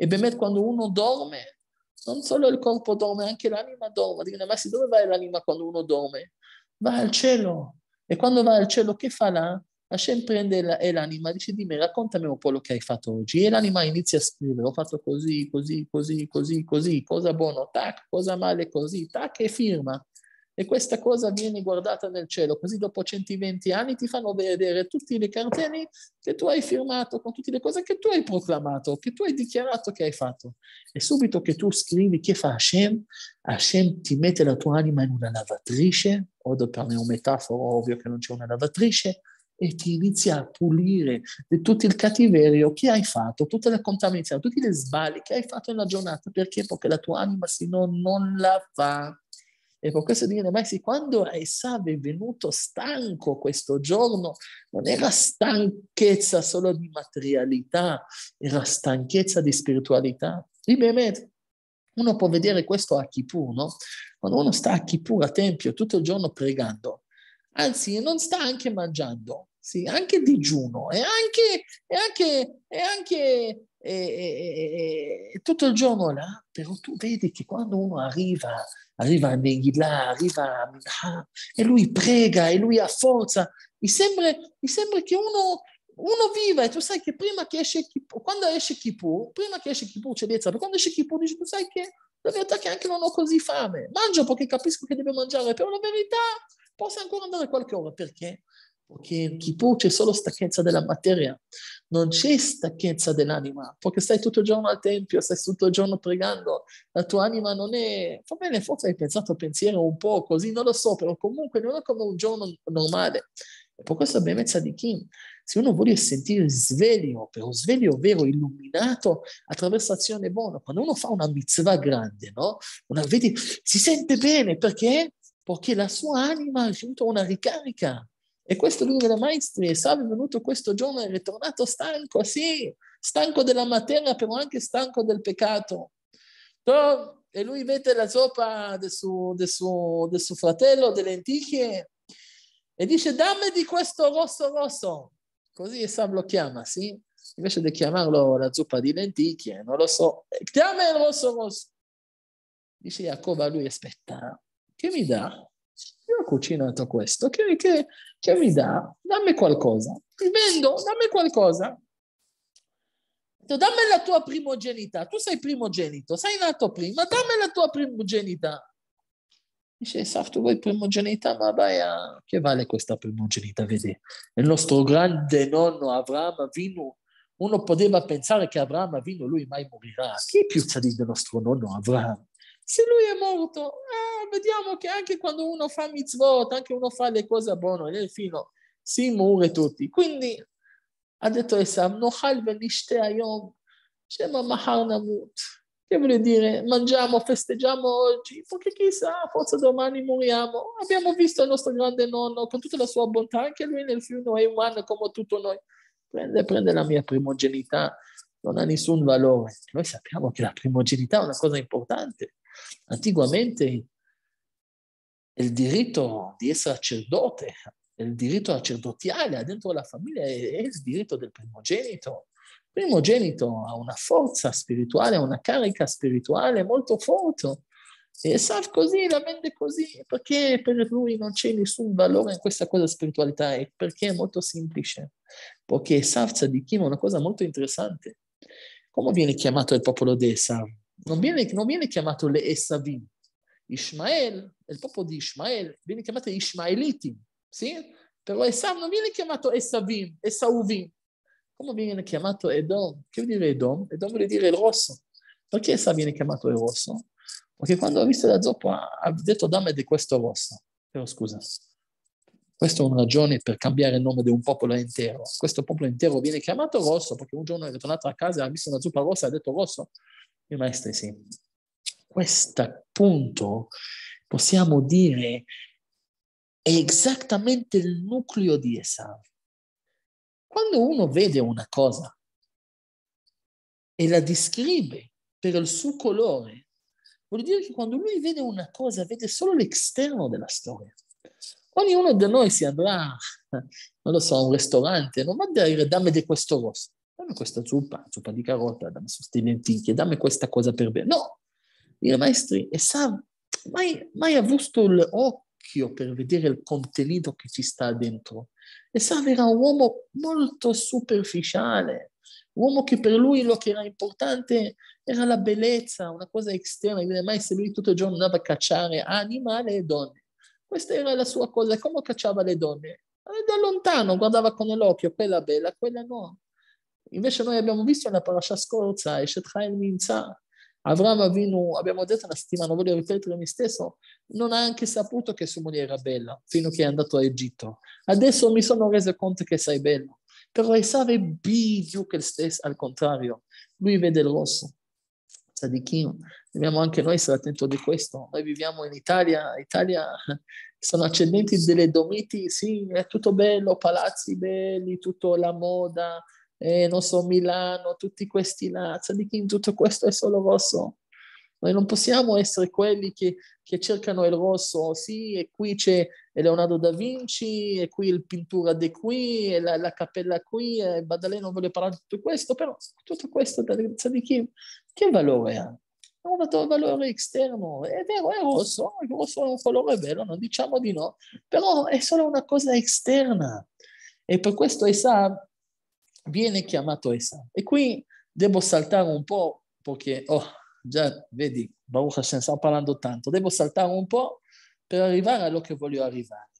E Bemet quando uno dorme non solo il corpo dorme, anche l'anima dorme. Dicono, ma se dove va l'anima quando uno dorme? Va al cielo. E quando va al cielo, che fa là? Hashem prende l'anima e dice, di me, raccontami un po' quello che hai fatto oggi. E l'anima inizia a scrivere, ho fatto così, così, così, così, così, cosa buono, tac, cosa male, così, tac, e firma e questa cosa viene guardata nel cielo, così dopo 120 anni ti fanno vedere tutti i cartelli che tu hai firmato, con tutte le cose che tu hai proclamato, che tu hai dichiarato che hai fatto. E subito che tu scrivi che fa Hashem, Hashem ti mette la tua anima in una lavatrice, o per me un metafora, ovvio che non c'è una lavatrice, e ti inizia a pulire di tutto il cattiverio che hai fatto, tutta la contaminazione, tutti gli sbagli che hai fatto nella giornata, perché? Perché la tua anima se no non la fa e con questo dicono, ma quando Esave è venuto stanco questo giorno, non era stanchezza solo di materialità, era stanchezza di spiritualità. E uno può vedere questo a Kippur, no? Quando uno sta a Kippur a Tempio tutto il giorno pregando, anzi non sta anche mangiando, sì, anche digiuno e anche, e anche, e anche e, e, tutto il giorno là, però tu vedi che quando uno arriva, arriva a Megillah, arriva a Minha, e lui prega, e lui ha forza, mi sembra, mi sembra che uno, uno viva, e tu sai che prima che esce Kippur, quando esce Kippur, prima che esce Kippur c'è l'Ezza, quando esce Kippur dici tu sai che la verità è che anche non ho così fame, mangio perché capisco che devo mangiare, però la verità posso ancora andare qualche ora, perché? perché in Kippur c'è solo stanchezza della materia, non c'è stanchezza dell'anima, perché stai tutto il giorno al tempio, stai tutto il giorno pregando, la tua anima non è... Va bene, forse hai pensato pensiero un po' così, non lo so, però comunque non è come un giorno normale. E per questo di Sadikim, se uno vuole sentire sveglio, però sveglio vero, illuminato, attraverso azione buona, quando uno fa una mitzvah grande, no? Una, vedi, si sente bene, perché? Perché la sua anima ha ricevuto una ricarica e questo lui delle maestri, è venuto questo giorno, e è tornato stanco, sì, stanco della materia, però anche stanco del peccato. e lui vede la zoppa del suo, del suo, del suo fratello, delle lenticchie, e dice dammi di questo rosso rosso. Così Esab lo chiama, sì? Invece di chiamarlo la zuppa di lenticchie, non lo so, chiama il rosso rosso. Dice Jacob a lui, aspetta, che mi dà? Io ho cucinato questo, che, che, che cioè, mi dà, dammi qualcosa, ti vendo, dammi qualcosa. Dammi la tua primogenita, tu sei primogenito, sei nato prima, dammi la tua primogenita. Dice, Saf, tu vuoi primogenita? Ma vai a... Che vale questa primogenita? Vedi, il nostro grande nonno Avram Avinu, uno poteva pensare che Avram Avinu lui mai morirà. Chi è più tzaddik del nostro nonno Avram? se lui è morto, eh, vediamo che anche quando uno fa mitzvot, anche uno fa le cose buone, nel filo si muore tutti. Quindi ha detto Esam, nochal venishte ayom, shema mahar Che vuol dire? Mangiamo, festeggiamo oggi, perché chissà, forse domani moriamo. Abbiamo visto il nostro grande nonno con tutta la sua bontà, anche lui nel fiume è umano come tutto noi. Prende, prende la mia primogenità, non ha nessun valore. Noi sappiamo che la primogenità è una cosa importante. Antiguamente il diritto di essere sacerdote, il diritto sacerdotiale dentro la famiglia è il diritto del primogenito. Il primogenito ha una forza spirituale, una carica spirituale molto forte. E sa così, la vende così, perché per lui non c'è nessun valore in questa cosa spiritualità, perché è molto semplice. Perché Sav Tzadikim è una cosa molto interessante. Come viene chiamato il popolo di Esav? Non viene, non viene chiamato le Esavim. Ishmael, il popolo di Ishmael, viene chiamato Ishmaelitim, sì? Però Esav non viene chiamato Esavim, Esauvim. Come viene chiamato Edom? Che vuol dire Edom? Edom vuol dire il rosso. Perché Esav viene chiamato il rosso? Perché quando ha visto la zoppa ha detto dammi di questo rosso. Però scusa, questa è una ragione per cambiare il nome di un popolo intero. Questo popolo intero viene chiamato rosso perché un giorno è ritornato a casa e ha visto una zuppa rossa e ha detto rosso. I maestri sì. Questo punto possiamo dire è esattamente il nucleo di Esav. Quando uno vede una cosa e la descrive per il suo colore, vuol dire che quando lui vede una cosa vede solo l'esterno della storia Ognuno di noi si andrà, non lo so, a un ristorante, non va a dire dammi di questo rosso, dammi questa zuppa, zuppa di carota, dammi queste lenticchie, dammi questa cosa per bene. No, dire maestri, e sa, mai, mai avuto l'occhio per vedere il contenuto che ci sta dentro. E sa, era un uomo molto superficiale, un uomo che per lui lo che era importante era la bellezza, una cosa esterna, Il maestro lui tutto il giorno andava a cacciare animali e donne. Questa era la sua cosa, come cacciava le donne. Eh, da lontano guardava con l'occhio, quella bella, quella no. Invece noi abbiamo visto nella parascia scorsa, Eshet Chaim Minza, Avram Avinu, abbiamo detto la settimana, voglio ripetere me stesso, non ha anche saputo che sua moglie era bella, fino a che è andato a Egitto. Adesso mi sono reso conto che sei bello. Però Esave Bidiuk il stesso, al contrario, lui vede il rosso. Tzadikim dobbiamo anche noi stare attenti di questo. Noi viviamo in Italia, Italia sono accendenti delle domiti, sì, è tutto bello, palazzi belli, tutta la moda, eh, non so, Milano, tutti questi là, in tutto questo è solo rosso. Noi non possiamo essere quelli che, che, cercano il rosso, sì, e qui c'è Leonardo da Vinci, e qui il pintura di qui, e la, la cappella qui, e Badalè non vuole parlare di tutto questo, però tutto questo da di chi? che valore ha? ha un valore esterno, è vero, eh, è rosso, il rosso è un colore bello, non diciamo di no, però è solo una cosa esterna e per questo Esa viene chiamato Esa. E qui devo saltare un po' perché, oh, già vedi, Baruch Hashem, stiamo parlando tanto, devo saltare un po' per arrivare a quello che voglio arrivare.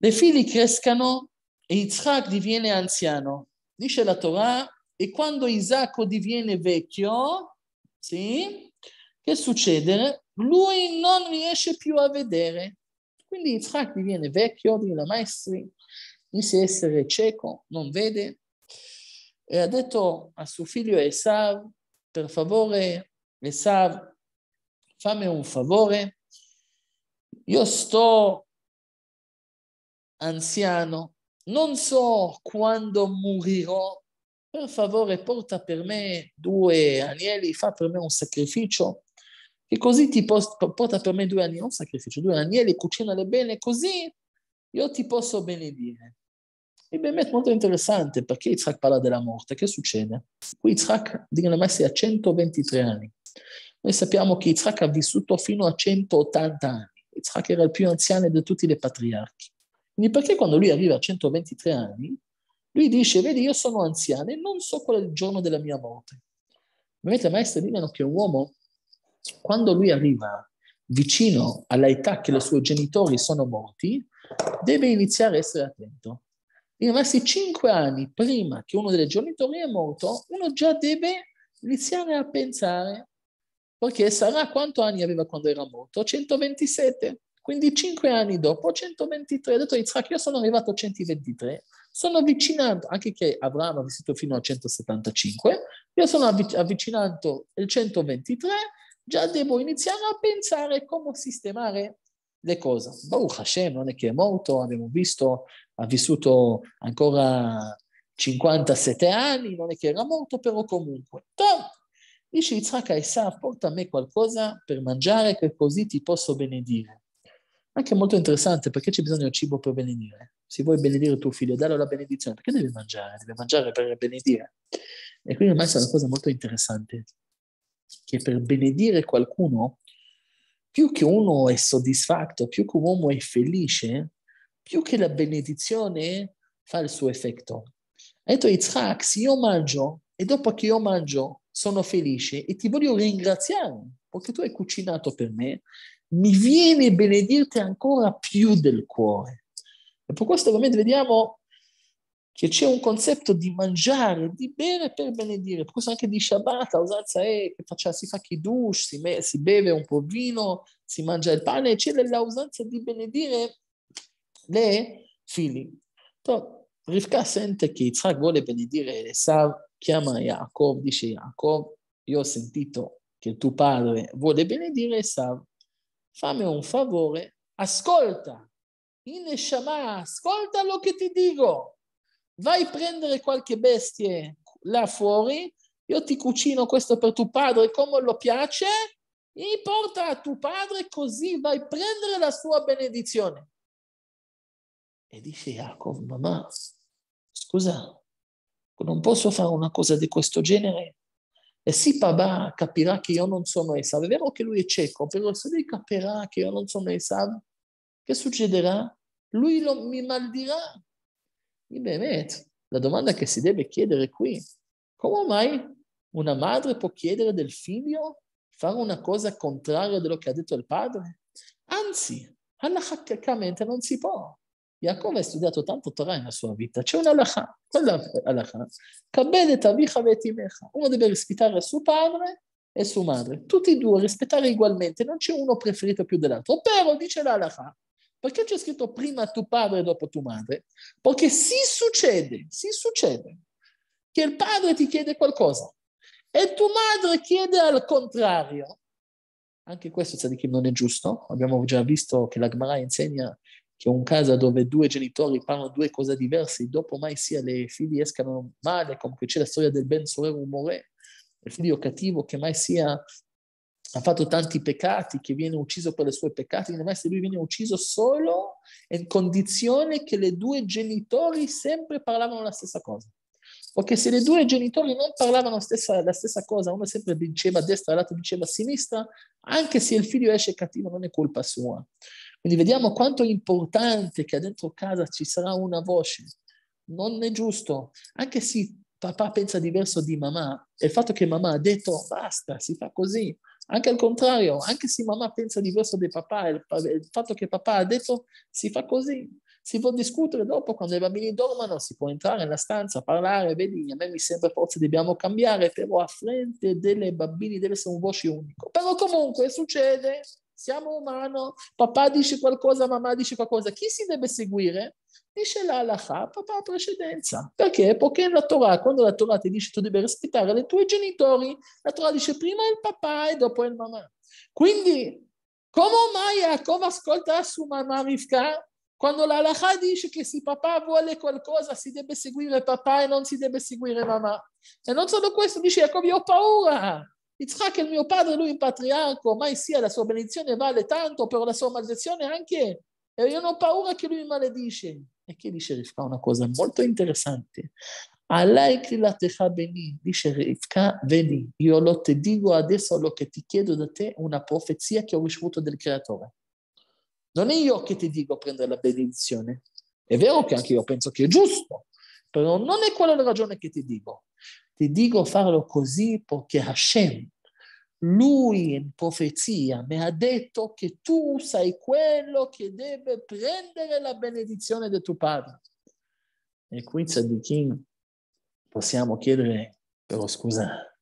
Le figli crescano e Yitzhak diviene anziano, dice la Torah, e quando Isacco diviene vecchio, sì? Che succede? Lui non riesce più a vedere. Quindi Yitzhak diviene vecchio, diventa maestri, inizia a essere cieco, non vede. E ha detto a suo figlio Esav, per favore, Esav, fammi un favore. Io sto anziano, non so quando morirò, per favore porta per me due agnelli, fa per me un sacrificio, e così ti posso, porta per me due agnelli, un sacrificio, due agnelli, cucinale bene, così io ti posso benedire. E è molto interessante perché Yitzhak parla della morte. Che succede? Qui Yitzhak ormai a 123 anni. Noi sappiamo che Yitzhak ha vissuto fino a 180 anni. Yitzhak era il più anziano di tutti i patriarchi. Quindi perché quando lui arriva a 123 anni, lui dice, vedi, io sono anziano e non so qual è il giorno della mia morte. Vedete, maestri dicono che un uomo, quando lui arriva vicino all'età che i suoi genitori sono morti, deve iniziare a essere attento. In questi cinque anni prima che uno dei genitori è morto, uno già deve iniziare a pensare, perché sarà quanto anni aveva quando era morto? 127. Quindi cinque anni dopo, 123, ha detto Yitzhak, io sono arrivato a 123, sono avvicinato, anche che Abramo ha vissuto fino al 175, io sono avvicinato il 123, già devo iniziare a pensare come sistemare le cose. Baruch Hashem non è che è morto, abbiamo visto, ha vissuto ancora 57 anni, non è che era morto, però comunque. Tom, dice Yitzhak a Esaf, porta a me qualcosa per mangiare che così ti posso benedire anche molto interessante perché c'è bisogno del cibo per benedire. Se vuoi benedire tuo figlio, dallo la benedizione, perché deve mangiare? Deve mangiare per benedire. E quindi ormai è una cosa molto interessante, che per benedire qualcuno, più che uno è soddisfatto, più che un uomo è felice, più che la benedizione fa il suo effetto. Ha detto Yitzhak, se io mangio e dopo che io mangio sono felice e ti voglio ringraziare perché tu hai cucinato per me mi viene benedirti ancora più del cuore. E per questo ovviamente vediamo che c'è un concetto di mangiare, di bere per benedire, per questo anche di Shabbat, la usanza è che faccia, si fa kiddush, si, me, si beve un po' vino, si mangia il pane, c'è la usanza di benedire le figli. Però Rivka sente che Yitzhak vuole benedire Esav, chiama Jacob, dice Jacob, io ho sentito che tuo padre vuole benedire Esav, fammi un favore, ascolta, in Neshama, ascolta lo che ti dico. Vai a prendere qualche bestia là fuori, io ti cucino questo per tuo padre come lo piace, e porta a tuo padre così vai a prendere la sua benedizione. E dice Jacob, mamma, scusa, non posso fare una cosa di questo genere. E sì, papà capirà che io non sono Esav. È vero che lui è cieco, però se lui capirà che io non sono Esav, che succederà? Lui lo, mi maldirà. E Bemet, la domanda che si deve chiedere qui, come mai una madre può chiedere del figlio fare una cosa contraria a quello che ha detto il padre? Anzi, halachicamente non si può ha studiato tanto Torah nella sua vita, c'è una halakha, quella halakha, kabed avicha ve uno deve rispettare suo padre e sua madre, tutti e due rispettare ugualmente, non c'è uno preferito più dell'altro, però dice la halakha, perché c'è scritto prima tuo padre e dopo tua madre? Perché si succede, si succede, che il padre ti chiede qualcosa e tua madre chiede al contrario, anche questo Tzadikim non è giusto, abbiamo già visto che la Gemara insegna c'è un caso dove due genitori parlano due cose diverse, dopo mai sia le figli escano male, come c'è la storia del ben sorero umore, il figlio cattivo che mai sia ha fatto tanti peccati, che viene ucciso per i suoi peccati, non mai se lui viene ucciso solo in condizione che le due genitori sempre parlavano la stessa cosa. Perché se le due genitori non parlavano stessa, la stessa cosa, uno sempre diceva a destra, l'altro diceva a sinistra, anche se il figlio esce cattivo non è colpa sua. Quindi vediamo quanto è importante che dentro casa ci sarà una voce. Non è giusto, anche se papà pensa diverso di mamma, e il fatto che mamma ha detto basta, si fa così, anche al contrario, anche se mamma pensa diverso di papà, il, il fatto che papà ha detto si fa così, si può discutere dopo quando i bambini dormono, si può entrare nella stanza, parlare, vedi, a me mi sembra forse dobbiamo cambiare, però a fronte dei bambini deve essere un voce unico. Però comunque succede siamo umani, papà dice qualcosa, mamma dice qualcosa, chi si deve seguire? Dice la papà ha precedenza. Perché? Perché la Torah, quando la Torah ti dice tu devi rispettare i tuoi genitori, la Torah dice prima il papà e dopo il mamma. Quindi, come mai Jacob ah, ascolta su mamma Rivka? Quando la dice che se papà vuole qualcosa si deve seguire papà e non si deve seguire mamma. E non solo questo, dice Jacob, ecco, io ho paura Yitzhak è il mio padre, lui è il patriarco, mai sia la sua benedizione vale tanto per la sua maledizione anche, e io non ho paura che lui mi maledice. E che dice Rifka una cosa molto interessante. Alai krilatecha beni, dice Rifka, vedi, io lo ti dico adesso lo che ti chiedo da te, una profezia che ho ricevuto del creatore. Non è io che ti dico prendere la benedizione. È vero che anche io penso che è giusto, però non è quella la ragione che ti dico. Ti dico farlo così perché Hashem, lui in profezia, mi ha detto che tu sei quello che deve prendere la benedizione di tuo padre. E qui Tzadikim possiamo chiedere, però scusa,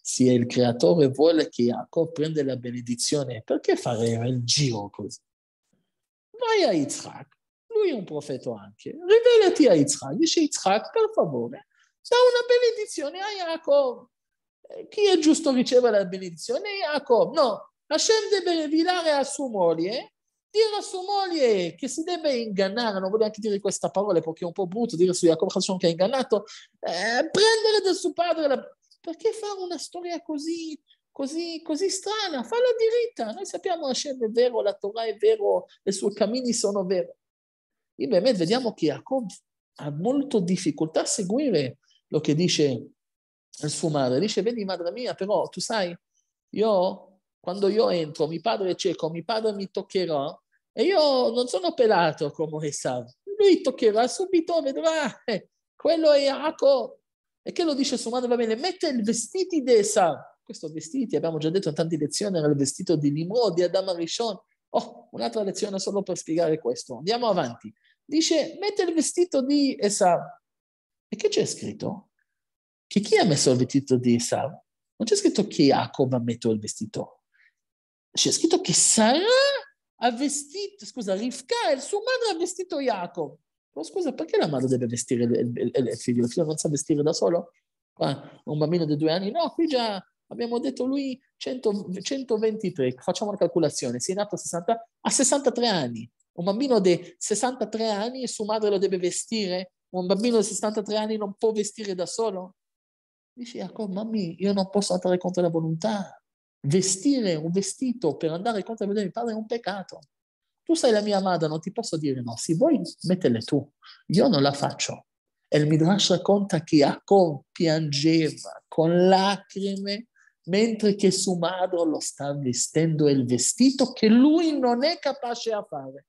se il creatore vuole che Jacob prenda la benedizione, perché fare il giro così? Vai a Yitzhak, lui è un profeta anche, rivelati a Yitzhak, dice Yitzhak per favore, sarà una benedizione a Jacob. Eh, chi è giusto riceve la benedizione? Jacob. No, Hashem deve rivelare a sua moglie, dire a sua moglie che si deve ingannare, non voglio anche dire questa parola perché è un po' brutto dire su Jacob Hashem che ha ingannato, eh, prendere da suo padre la... Perché fare una storia così Così, così, strana, falla diritta. Noi sappiamo che Hashem è vero, la Torah è vero, i suoi cammini sono veri. E vediamo che Jacob ha molto difficoltà a seguire lo che dice il suo madre, dice, vedi madre mia, però tu sai, io quando io entro, mio padre è cieco, mio padre mi toccherà e io non sono pelato come Esav, lui toccherà subito, vedrà, eh, quello è Iaco. E che lo dice suo madre, va bene, mette il vestito di Esav. Questo vestito, abbiamo già detto in tante lezioni, era il vestito di Nimrod, di Adam Arishon. Oh, un'altra lezione solo per spiegare questo. Andiamo avanti. Dice, mette il vestito di Esav. E che c'è scritto? Che chi ha messo il vestito di Esau? Non c'è scritto che Jacob ha messo il vestito. C'è scritto che Sara ha vestito, scusa, Rivka, il suo madre ha vestito Jacob. Ma oh, scusa, perché la madre deve vestire il, il, il figlio? Il figlio non sa vestire da solo? un bambino di due anni? No, qui già abbiamo detto lui 100, 123, facciamo una calcolazione, si è nato a, 60, a 63 anni. Un bambino di 63 anni e sua madre lo deve vestire un bambino di 63 anni non può vestire da solo? Dice Jacob, mamma, io non posso andare contro la volontà. Vestire un vestito per andare contro la volontà di mio padre è un peccato. Tu sei la mia madre, non ti posso dire no. Se vuoi, mettele tu. Io non la faccio. E il Midrash racconta che Jacob piangeva con lacrime mentre che suo madre lo sta vestendo il vestito che lui non è capace a fare.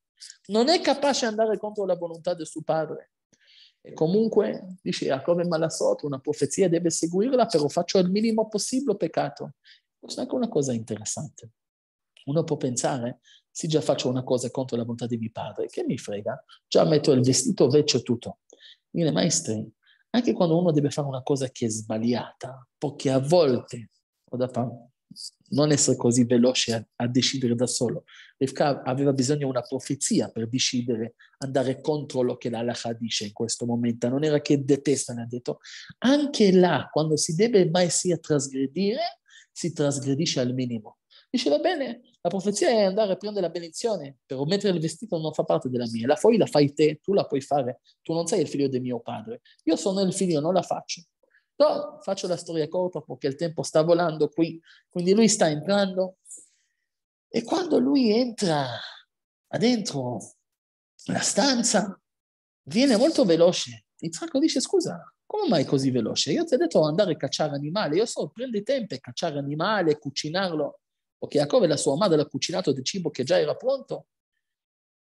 Non è capace di andare contro la volontà di suo padre. E comunque dice Jacob e Malassot, una profezia deve seguirla, però faccio il minimo possibile peccato. Questa è anche una cosa interessante. Uno può pensare, sì, già faccio una cosa contro la bontà di mio padre, che mi frega? Già metto il vestito vecchio tutto. Mille maestri, anche quando uno deve fare una cosa che è sbagliata, poche volte, o da parte, non essere così veloce a, a, decidere da solo. Rivka aveva bisogno di una profezia per decidere, andare contro lo che l'Alaha dice in questo momento. Non era che detesta, ne ha detto. Anche là, quando si deve mai sia trasgredire, si trasgredisce al minimo. Dice, va bene, la profezia è andare a prendere la benedizione, però mettere il vestito non fa parte della mia. La poi la fai te, tu la puoi fare. Tu non sei il figlio di mio padre. Io sono il figlio, non la faccio. No, faccio la storia corta perché il tempo sta volando qui, quindi lui sta entrando e quando lui entra dentro la stanza, viene molto veloce. Itzhak dice scusa, come mai così veloce? Io ti ho detto andare a cacciare animali, io so, prendi tempo a cacciare animali, cucinarlo, perché Jacob e la sua madre l'ha cucinato del cibo che già era pronto.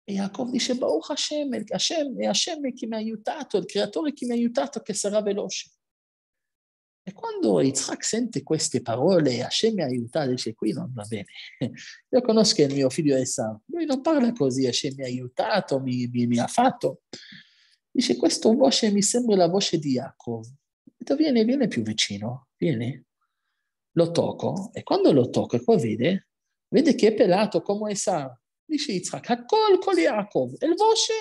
E Jacob dice, Baruch Hashem, Hashem, Hashem che mi ha aiutato, il creatore che mi ha aiutato che sarà veloce. E quando Yitzhak sente queste parole, Hashem mi ha aiutato, dice qui non va bene. Io conosco il mio figlio Esav, lui non parla così, Hashem mi ha aiutato, mi, mi, mi ha fatto. Dice questa voce mi sembra la voce di Jacob. Detto, vieni, vieni più vicino, vieni. Lo tocco e quando lo tocco, qua vede, vede che è pelato come Esav. Dice Yitzhak, Hakol kol Yaakov. E la voce?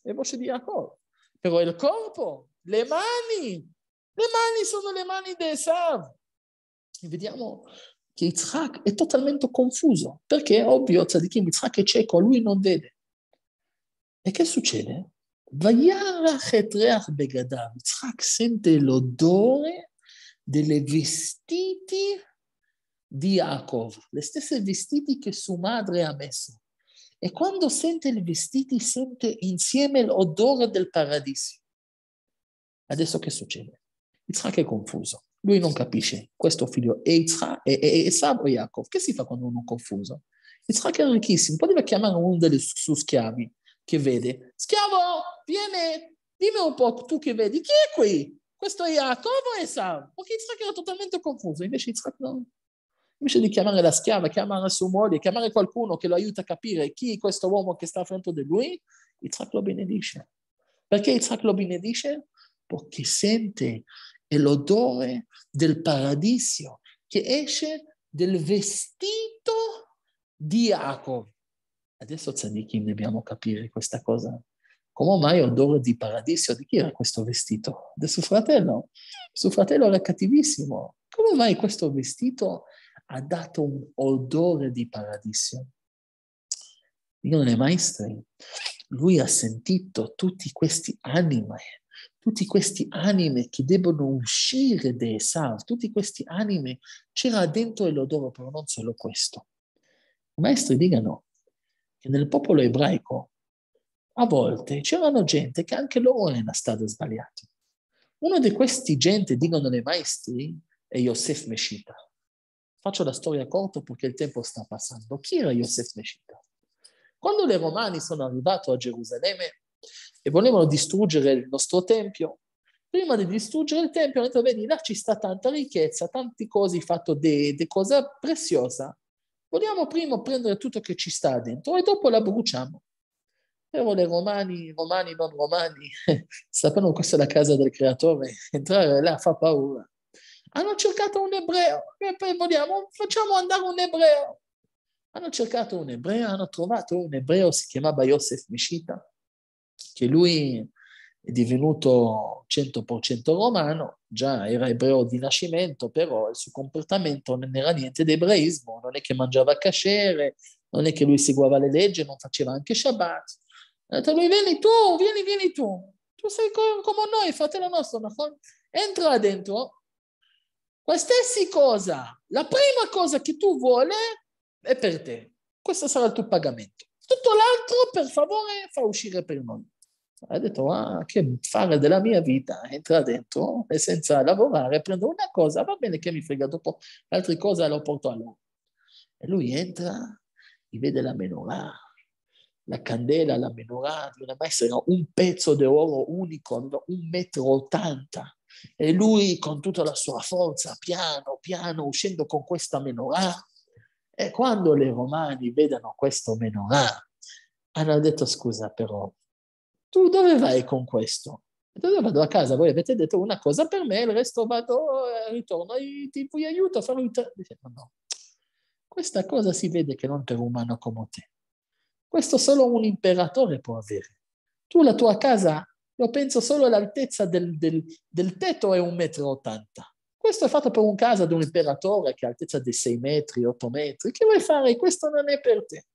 È la voce di Jacob. Però il corpo, le mani, le mani sono le mani di Esav. E vediamo che Yitzhak è totalmente confuso, perché è ovvio, Tzadikim, Yitzhak è cieco, lui non vede. E che succede? Yitzhak sente l'odore delle vestiti di Yaakov, le stesse vestiti che sua madre ha messo. E quando sente i vestiti, sente insieme l'odore del paradiso. Adesso che succede? Yitzhak è confuso, lui non capisce, questo figlio è Yitzhak, è, è, Esab o Yaakov, che si fa quando uno è confuso? Yitzhak era ricchissimo, poteva chiamare uno dei suoi schiavi che vede, schiavo, vieni, dimmi un po' tu che vedi, chi è qui? Questo è Yaakov o Esab? Perché Yitzhak era totalmente confuso, invece Yitzhak no. Invece di chiamare la schiava, chiamare sua moglie, chiamare qualcuno che lo aiuta a capire chi è questo uomo che sta a fianco di lui, Yitzhak lo benedice. Perché Yitzhak lo benedice? perché sente l'odore del paradiso che esce del vestito di Jacob. Adesso Tzadikim dobbiamo capire questa cosa. Come mai odore di paradiso? Di chi era questo vestito? Del suo fratello. suo fratello era cattivissimo. Come mai questo vestito ha dato un odore di paradiso? Dicono le maestre, lui ha sentito tutti questi anime tutti questi anime che devono uscire da Esav, tutti questi anime, c'era dentro l'odore, però non solo questo. I maestri dicono che nel popolo ebraico a volte c'erano gente che anche loro erano stata sbagliata. Uno di questi gente, dicono i maestri, è Yosef Meshita. Faccio la storia corta perché il tempo sta passando. Chi era Yosef Meshita? Quando i romani sono arrivati a Gerusalemme, e volevano distruggere il nostro tempio. Prima di distruggere il tempio, hanno detto, vedi, là ci sta tanta ricchezza, tante cose, fatto di cosa preziosa. Vogliamo prima prendere tutto che ci sta dentro e dopo la bruciamo. Però le romani, romani, non romani, sapevano questa è la casa del creatore, entrare là fa paura. Hanno cercato un ebreo, e poi vogliamo, facciamo andare un ebreo. Hanno cercato un ebreo, hanno trovato un ebreo, si chiamava Yosef Mishita, che lui è divenuto 100% romano, già era ebreo di nascimento, però il suo comportamento non era niente di ebraismo, non è che mangiava cascere, non è che lui seguiva le leggi, non faceva anche Shabbat. detto lui, vieni tu, vieni, vieni tu, tu sei come noi, fratello nostro, entra dentro. Qualsiasi cosa, la prima cosa che tu vuole è per te. Questo sarà il tuo pagamento. Tutto l'altro, per favore, fa uscire per noi ha detto ah, che fare della mia vita entra dentro e senza lavorare prendo una cosa, va bene che mi frega, dopo altre cose lo porto a lui E lui entra, gli vede la menorah, la candela, la menorah di una maestra, un pezzo d'oro unico, un metro ottanta. E lui con tutta la sua forza, piano piano, uscendo con questa menorah. E quando le romani vedono questo menorah, hanno detto scusa però, tu dove vai con questo? Allora vado a casa, voi avete detto una cosa per me, il resto vado, eh, ritorno, ti, vi aiuto a fare un... No, no, questa cosa si vede che non per umano come te. Questo solo un imperatore può avere. Tu la tua casa, lo penso solo all'altezza del, del, del tetto è un metro ottanta. Questo è fatto per un casa di un imperatore che ha altezza di 6 metri, 8 metri. Che vuoi fare? Questo non è per te.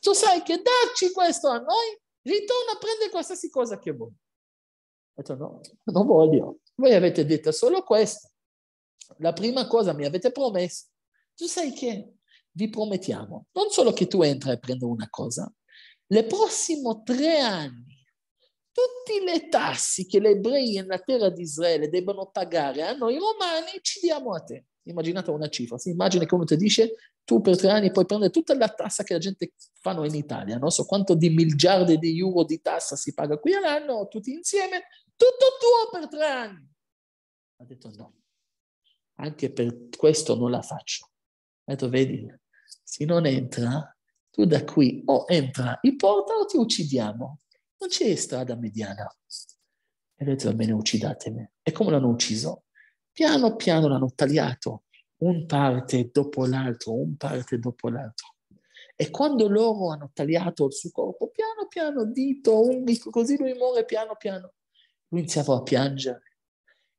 Tu sai che darci questo a noi ritorno a prendere qualsiasi cosa che vuoi. Ho detto no, non voglio. Voi avete detto solo questo. La prima cosa mi avete promesso. Tu sai che vi promettiamo non solo che tu entri e prendi una cosa, le prossime tre anni tutte le tasse che gli ebrei nella terra di Israele debbano pagare a noi romani ci diamo a te. Immaginate una cifra, si immagina che uno ti dice tu per tre anni puoi prendere tutta la tassa che la gente fa in Italia, non so quanto di miliardi di euro di tassa si paga qui all'anno, tutti insieme, tutto tuo per tre anni. Ha detto no, anche per questo non la faccio. Ha detto, vedi, se non entra, tu da qui o entra in porta o ti uccidiamo. Non c'è strada mediana. E ha detto, va bene, uccidatemi. E come l'hanno ucciso? Piano piano l'hanno tagliato un parte dopo l'altro, un parte dopo l'altro. E quando loro hanno tagliato il suo corpo, piano piano, dito, undico, così lui muore piano piano, lui iniziava a piangere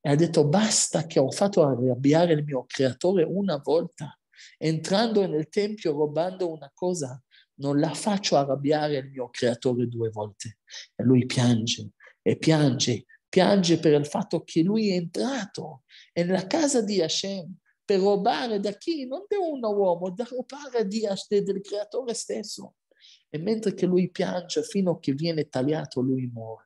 e ha detto basta che ho fatto arrabbiare il mio creatore una volta, entrando nel tempio rubando una cosa, non la faccio arrabbiare il mio creatore due volte. E lui piange e piange, piange per il fatto che lui è entrato e nella casa di Hashem per rubare da chi? Non da un uomo, da rubare di, del creatore stesso. E mentre che lui piange fino a che viene tagliato, lui muore.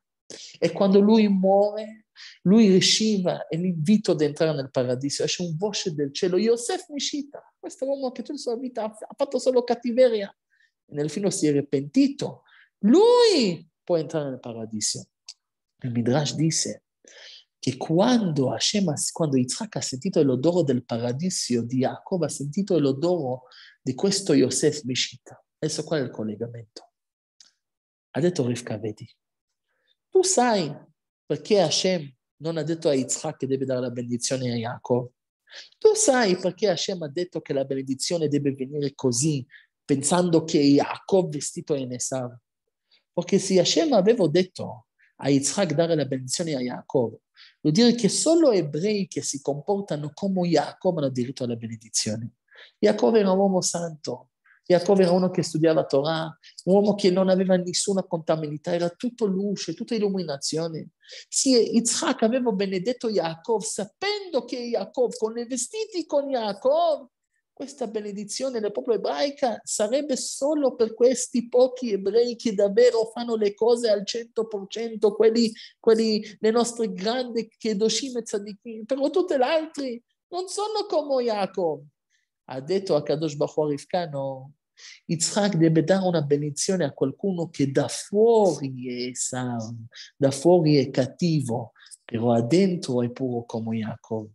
E quando lui muore, lui riceve l'invito ad entrare nel paradiso. Esce un voce del cielo, Yosef Mishita, questo uomo che tutta la sua vita ha fatto solo cattiveria, e nel fino si è repentito. Lui può entrare nel paradiso. Il Midrash disse, che quando, Hashem, quando Yitzhak ha sentito l'odore del paradiso di Jacob, ha sentito l'odore di questo Yosef Mishita. Adesso qual è il collegamento? Ha detto Rivka, vedi, tu sai perché Hashem non ha detto a Yitzhak che deve dare la benedizione a Jacob? Tu sai perché Hashem ha detto che la benedizione deve venire così, pensando che Jacob vestito è Nesav? Perché se Hashem aveva detto a Yitzhak dare la benedizione a Jacob Vuol dire che solo ebrei che si comportano come Jacob hanno diritto alla benedizione. Jacob era un uomo santo, Jacob era uno che studiava Torah, un uomo che non aveva nessuna contabilità, era tutto luce, tutta illuminazione. Sì, Yitzhak aveva benedetto Jacob sapendo che Jacob, con i vestiti con Jacob, questa benedizione del popolo ebraica sarebbe solo per questi pochi ebrei che davvero fanno le cose al 100%, quelli, quelli le nostre grandi Kedoshim e Tzadikim, però tutti gli altri non sono come Jacob. Ha detto a Kadosh Baruch Rivka, no, Yitzhak deve dare una benedizione a qualcuno che da fuori è sano, da fuori è cattivo, però dentro è puro come Jacob.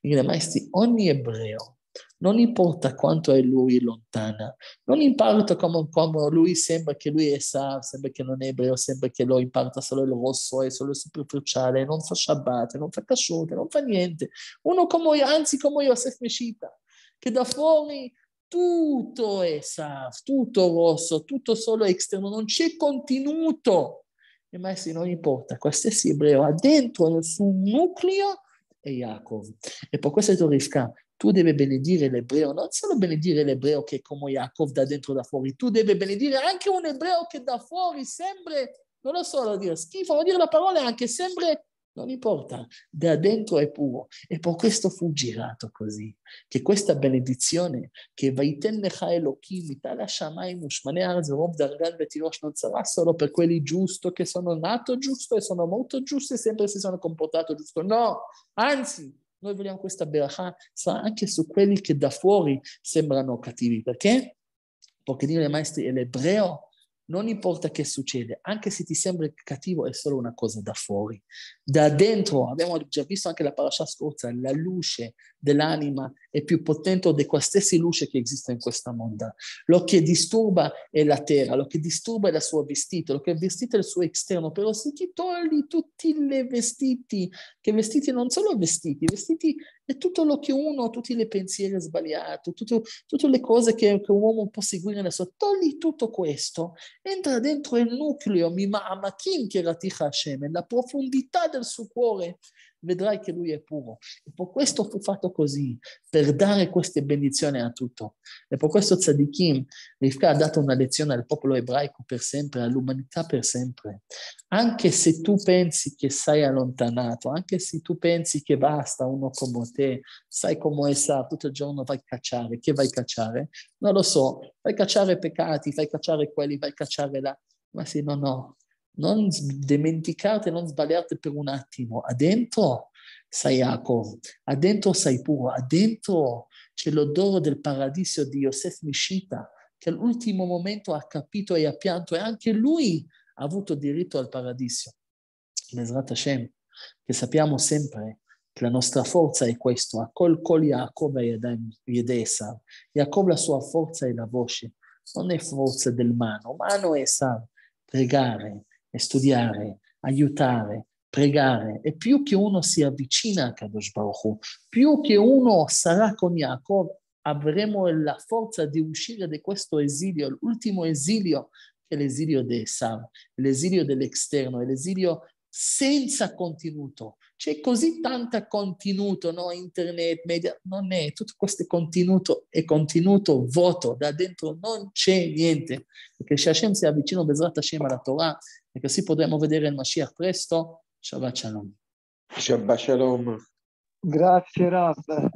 Quindi, maestri, ogni ebreo non importa quanto è lui lontana, non importa come, come lui sembra che lui è sa, sembra che non è ebreo, sembra che lo imparta solo il rosso, è solo il superficiale, non fa Shabbat, non fa kashrut, non fa niente. Uno come io, anzi come Yosef Meshita, che da fuori tutto è saf, tutto rosso, tutto solo esterno, non c'è contenuto. E mai se non importa, qualsiasi ebreo ha dentro nel suo nucleo è Yaakov. E poi questo è Rivka tu devi benedire l'ebreo, non solo benedire l'ebreo che è come Yaakov da dentro da fuori, tu devi benedire anche un ebreo che da fuori sembra, non lo so, dire schifo, dire la parola anche sembra non importa, da dentro è puro. E per questo fu girato così, che questa benedizione, che vaiten lecha Elohim, itala shamayim ushmane arz rob dargan vetirosh, non sarà solo per quelli giusti che sono nato giusto e sono molto giusti e sempre si sono comportato giusto. No, anzi, noi vogliamo questa beracha anche su quelli che da fuori sembrano cattivi. Perché? Perché dire ai maestri è l'ebreo non importa che succede, anche se ti sembra cattivo, è solo una cosa da fuori. Da dentro, abbiamo già visto anche la parasha scorsa, la luce dell'anima è più potente di qualsiasi luce che esiste in questa mondo. Lo che disturba è la terra, lo che disturba è il suo vestito, lo che vestito è il suo esterno, però se ti togli tutti i vestiti, che vestiti non solo vestiti, vestiti è tutto lo che uno, tutti i pensieri sbagliati, tutto, tutte le cose che, che, un uomo può seguire adesso, togli tutto questo, entra dentro il nucleo, mi ma'amakim che raticha Hashem, la profondità del suo cuore, vedrai che lui è puro. E per questo fu fatto così, per dare queste benedizioni a tutto. E per questo Tzadikim, Rifka ha dato una lezione al popolo ebraico per sempre, all'umanità per sempre. Anche se tu pensi che sei allontanato, anche se tu pensi che basta uno come te, sai come sa, tutto il giorno vai a cacciare, che vai a cacciare? Non lo so, vai a cacciare peccati, vai a cacciare quelli, vai a cacciare là. Ma sì, no, no, non dimenticate, non sbagliate per un attimo. Addentro sei Jacob, addentro sei puro, addentro c'è l'odore del paradiso di Yosef Mishita, che all'ultimo momento ha capito e ha pianto e anche lui ha avuto diritto al paradiso. Mesrat Hashem, che sappiamo sempre che la nostra forza è questa, a col col Yaakov Yedesav. Jacob la sua forza è la voce, non è forza del mano, mano è sa pregare, e studiare, aiutare, pregare e più che uno si avvicina a Kadosh Baruch Hu, più che uno sarà con Yaakov, avremo la forza di uscire da questo esilio, l'ultimo esilio che è l'esilio di Esav, l'esilio dell'esterno, l'esilio senza contenuto. C'è così tanto contenuto, no? internet, media, non è, tutto questo contenuto è contenuto vuoto, da dentro non c'è niente. Perché se Hashem si avvicina Besrat Hashem alla Torah, e così potremo vedere il Mashiach presto. Shabbat Shalom. Shabbat Shalom. Grazie Rav.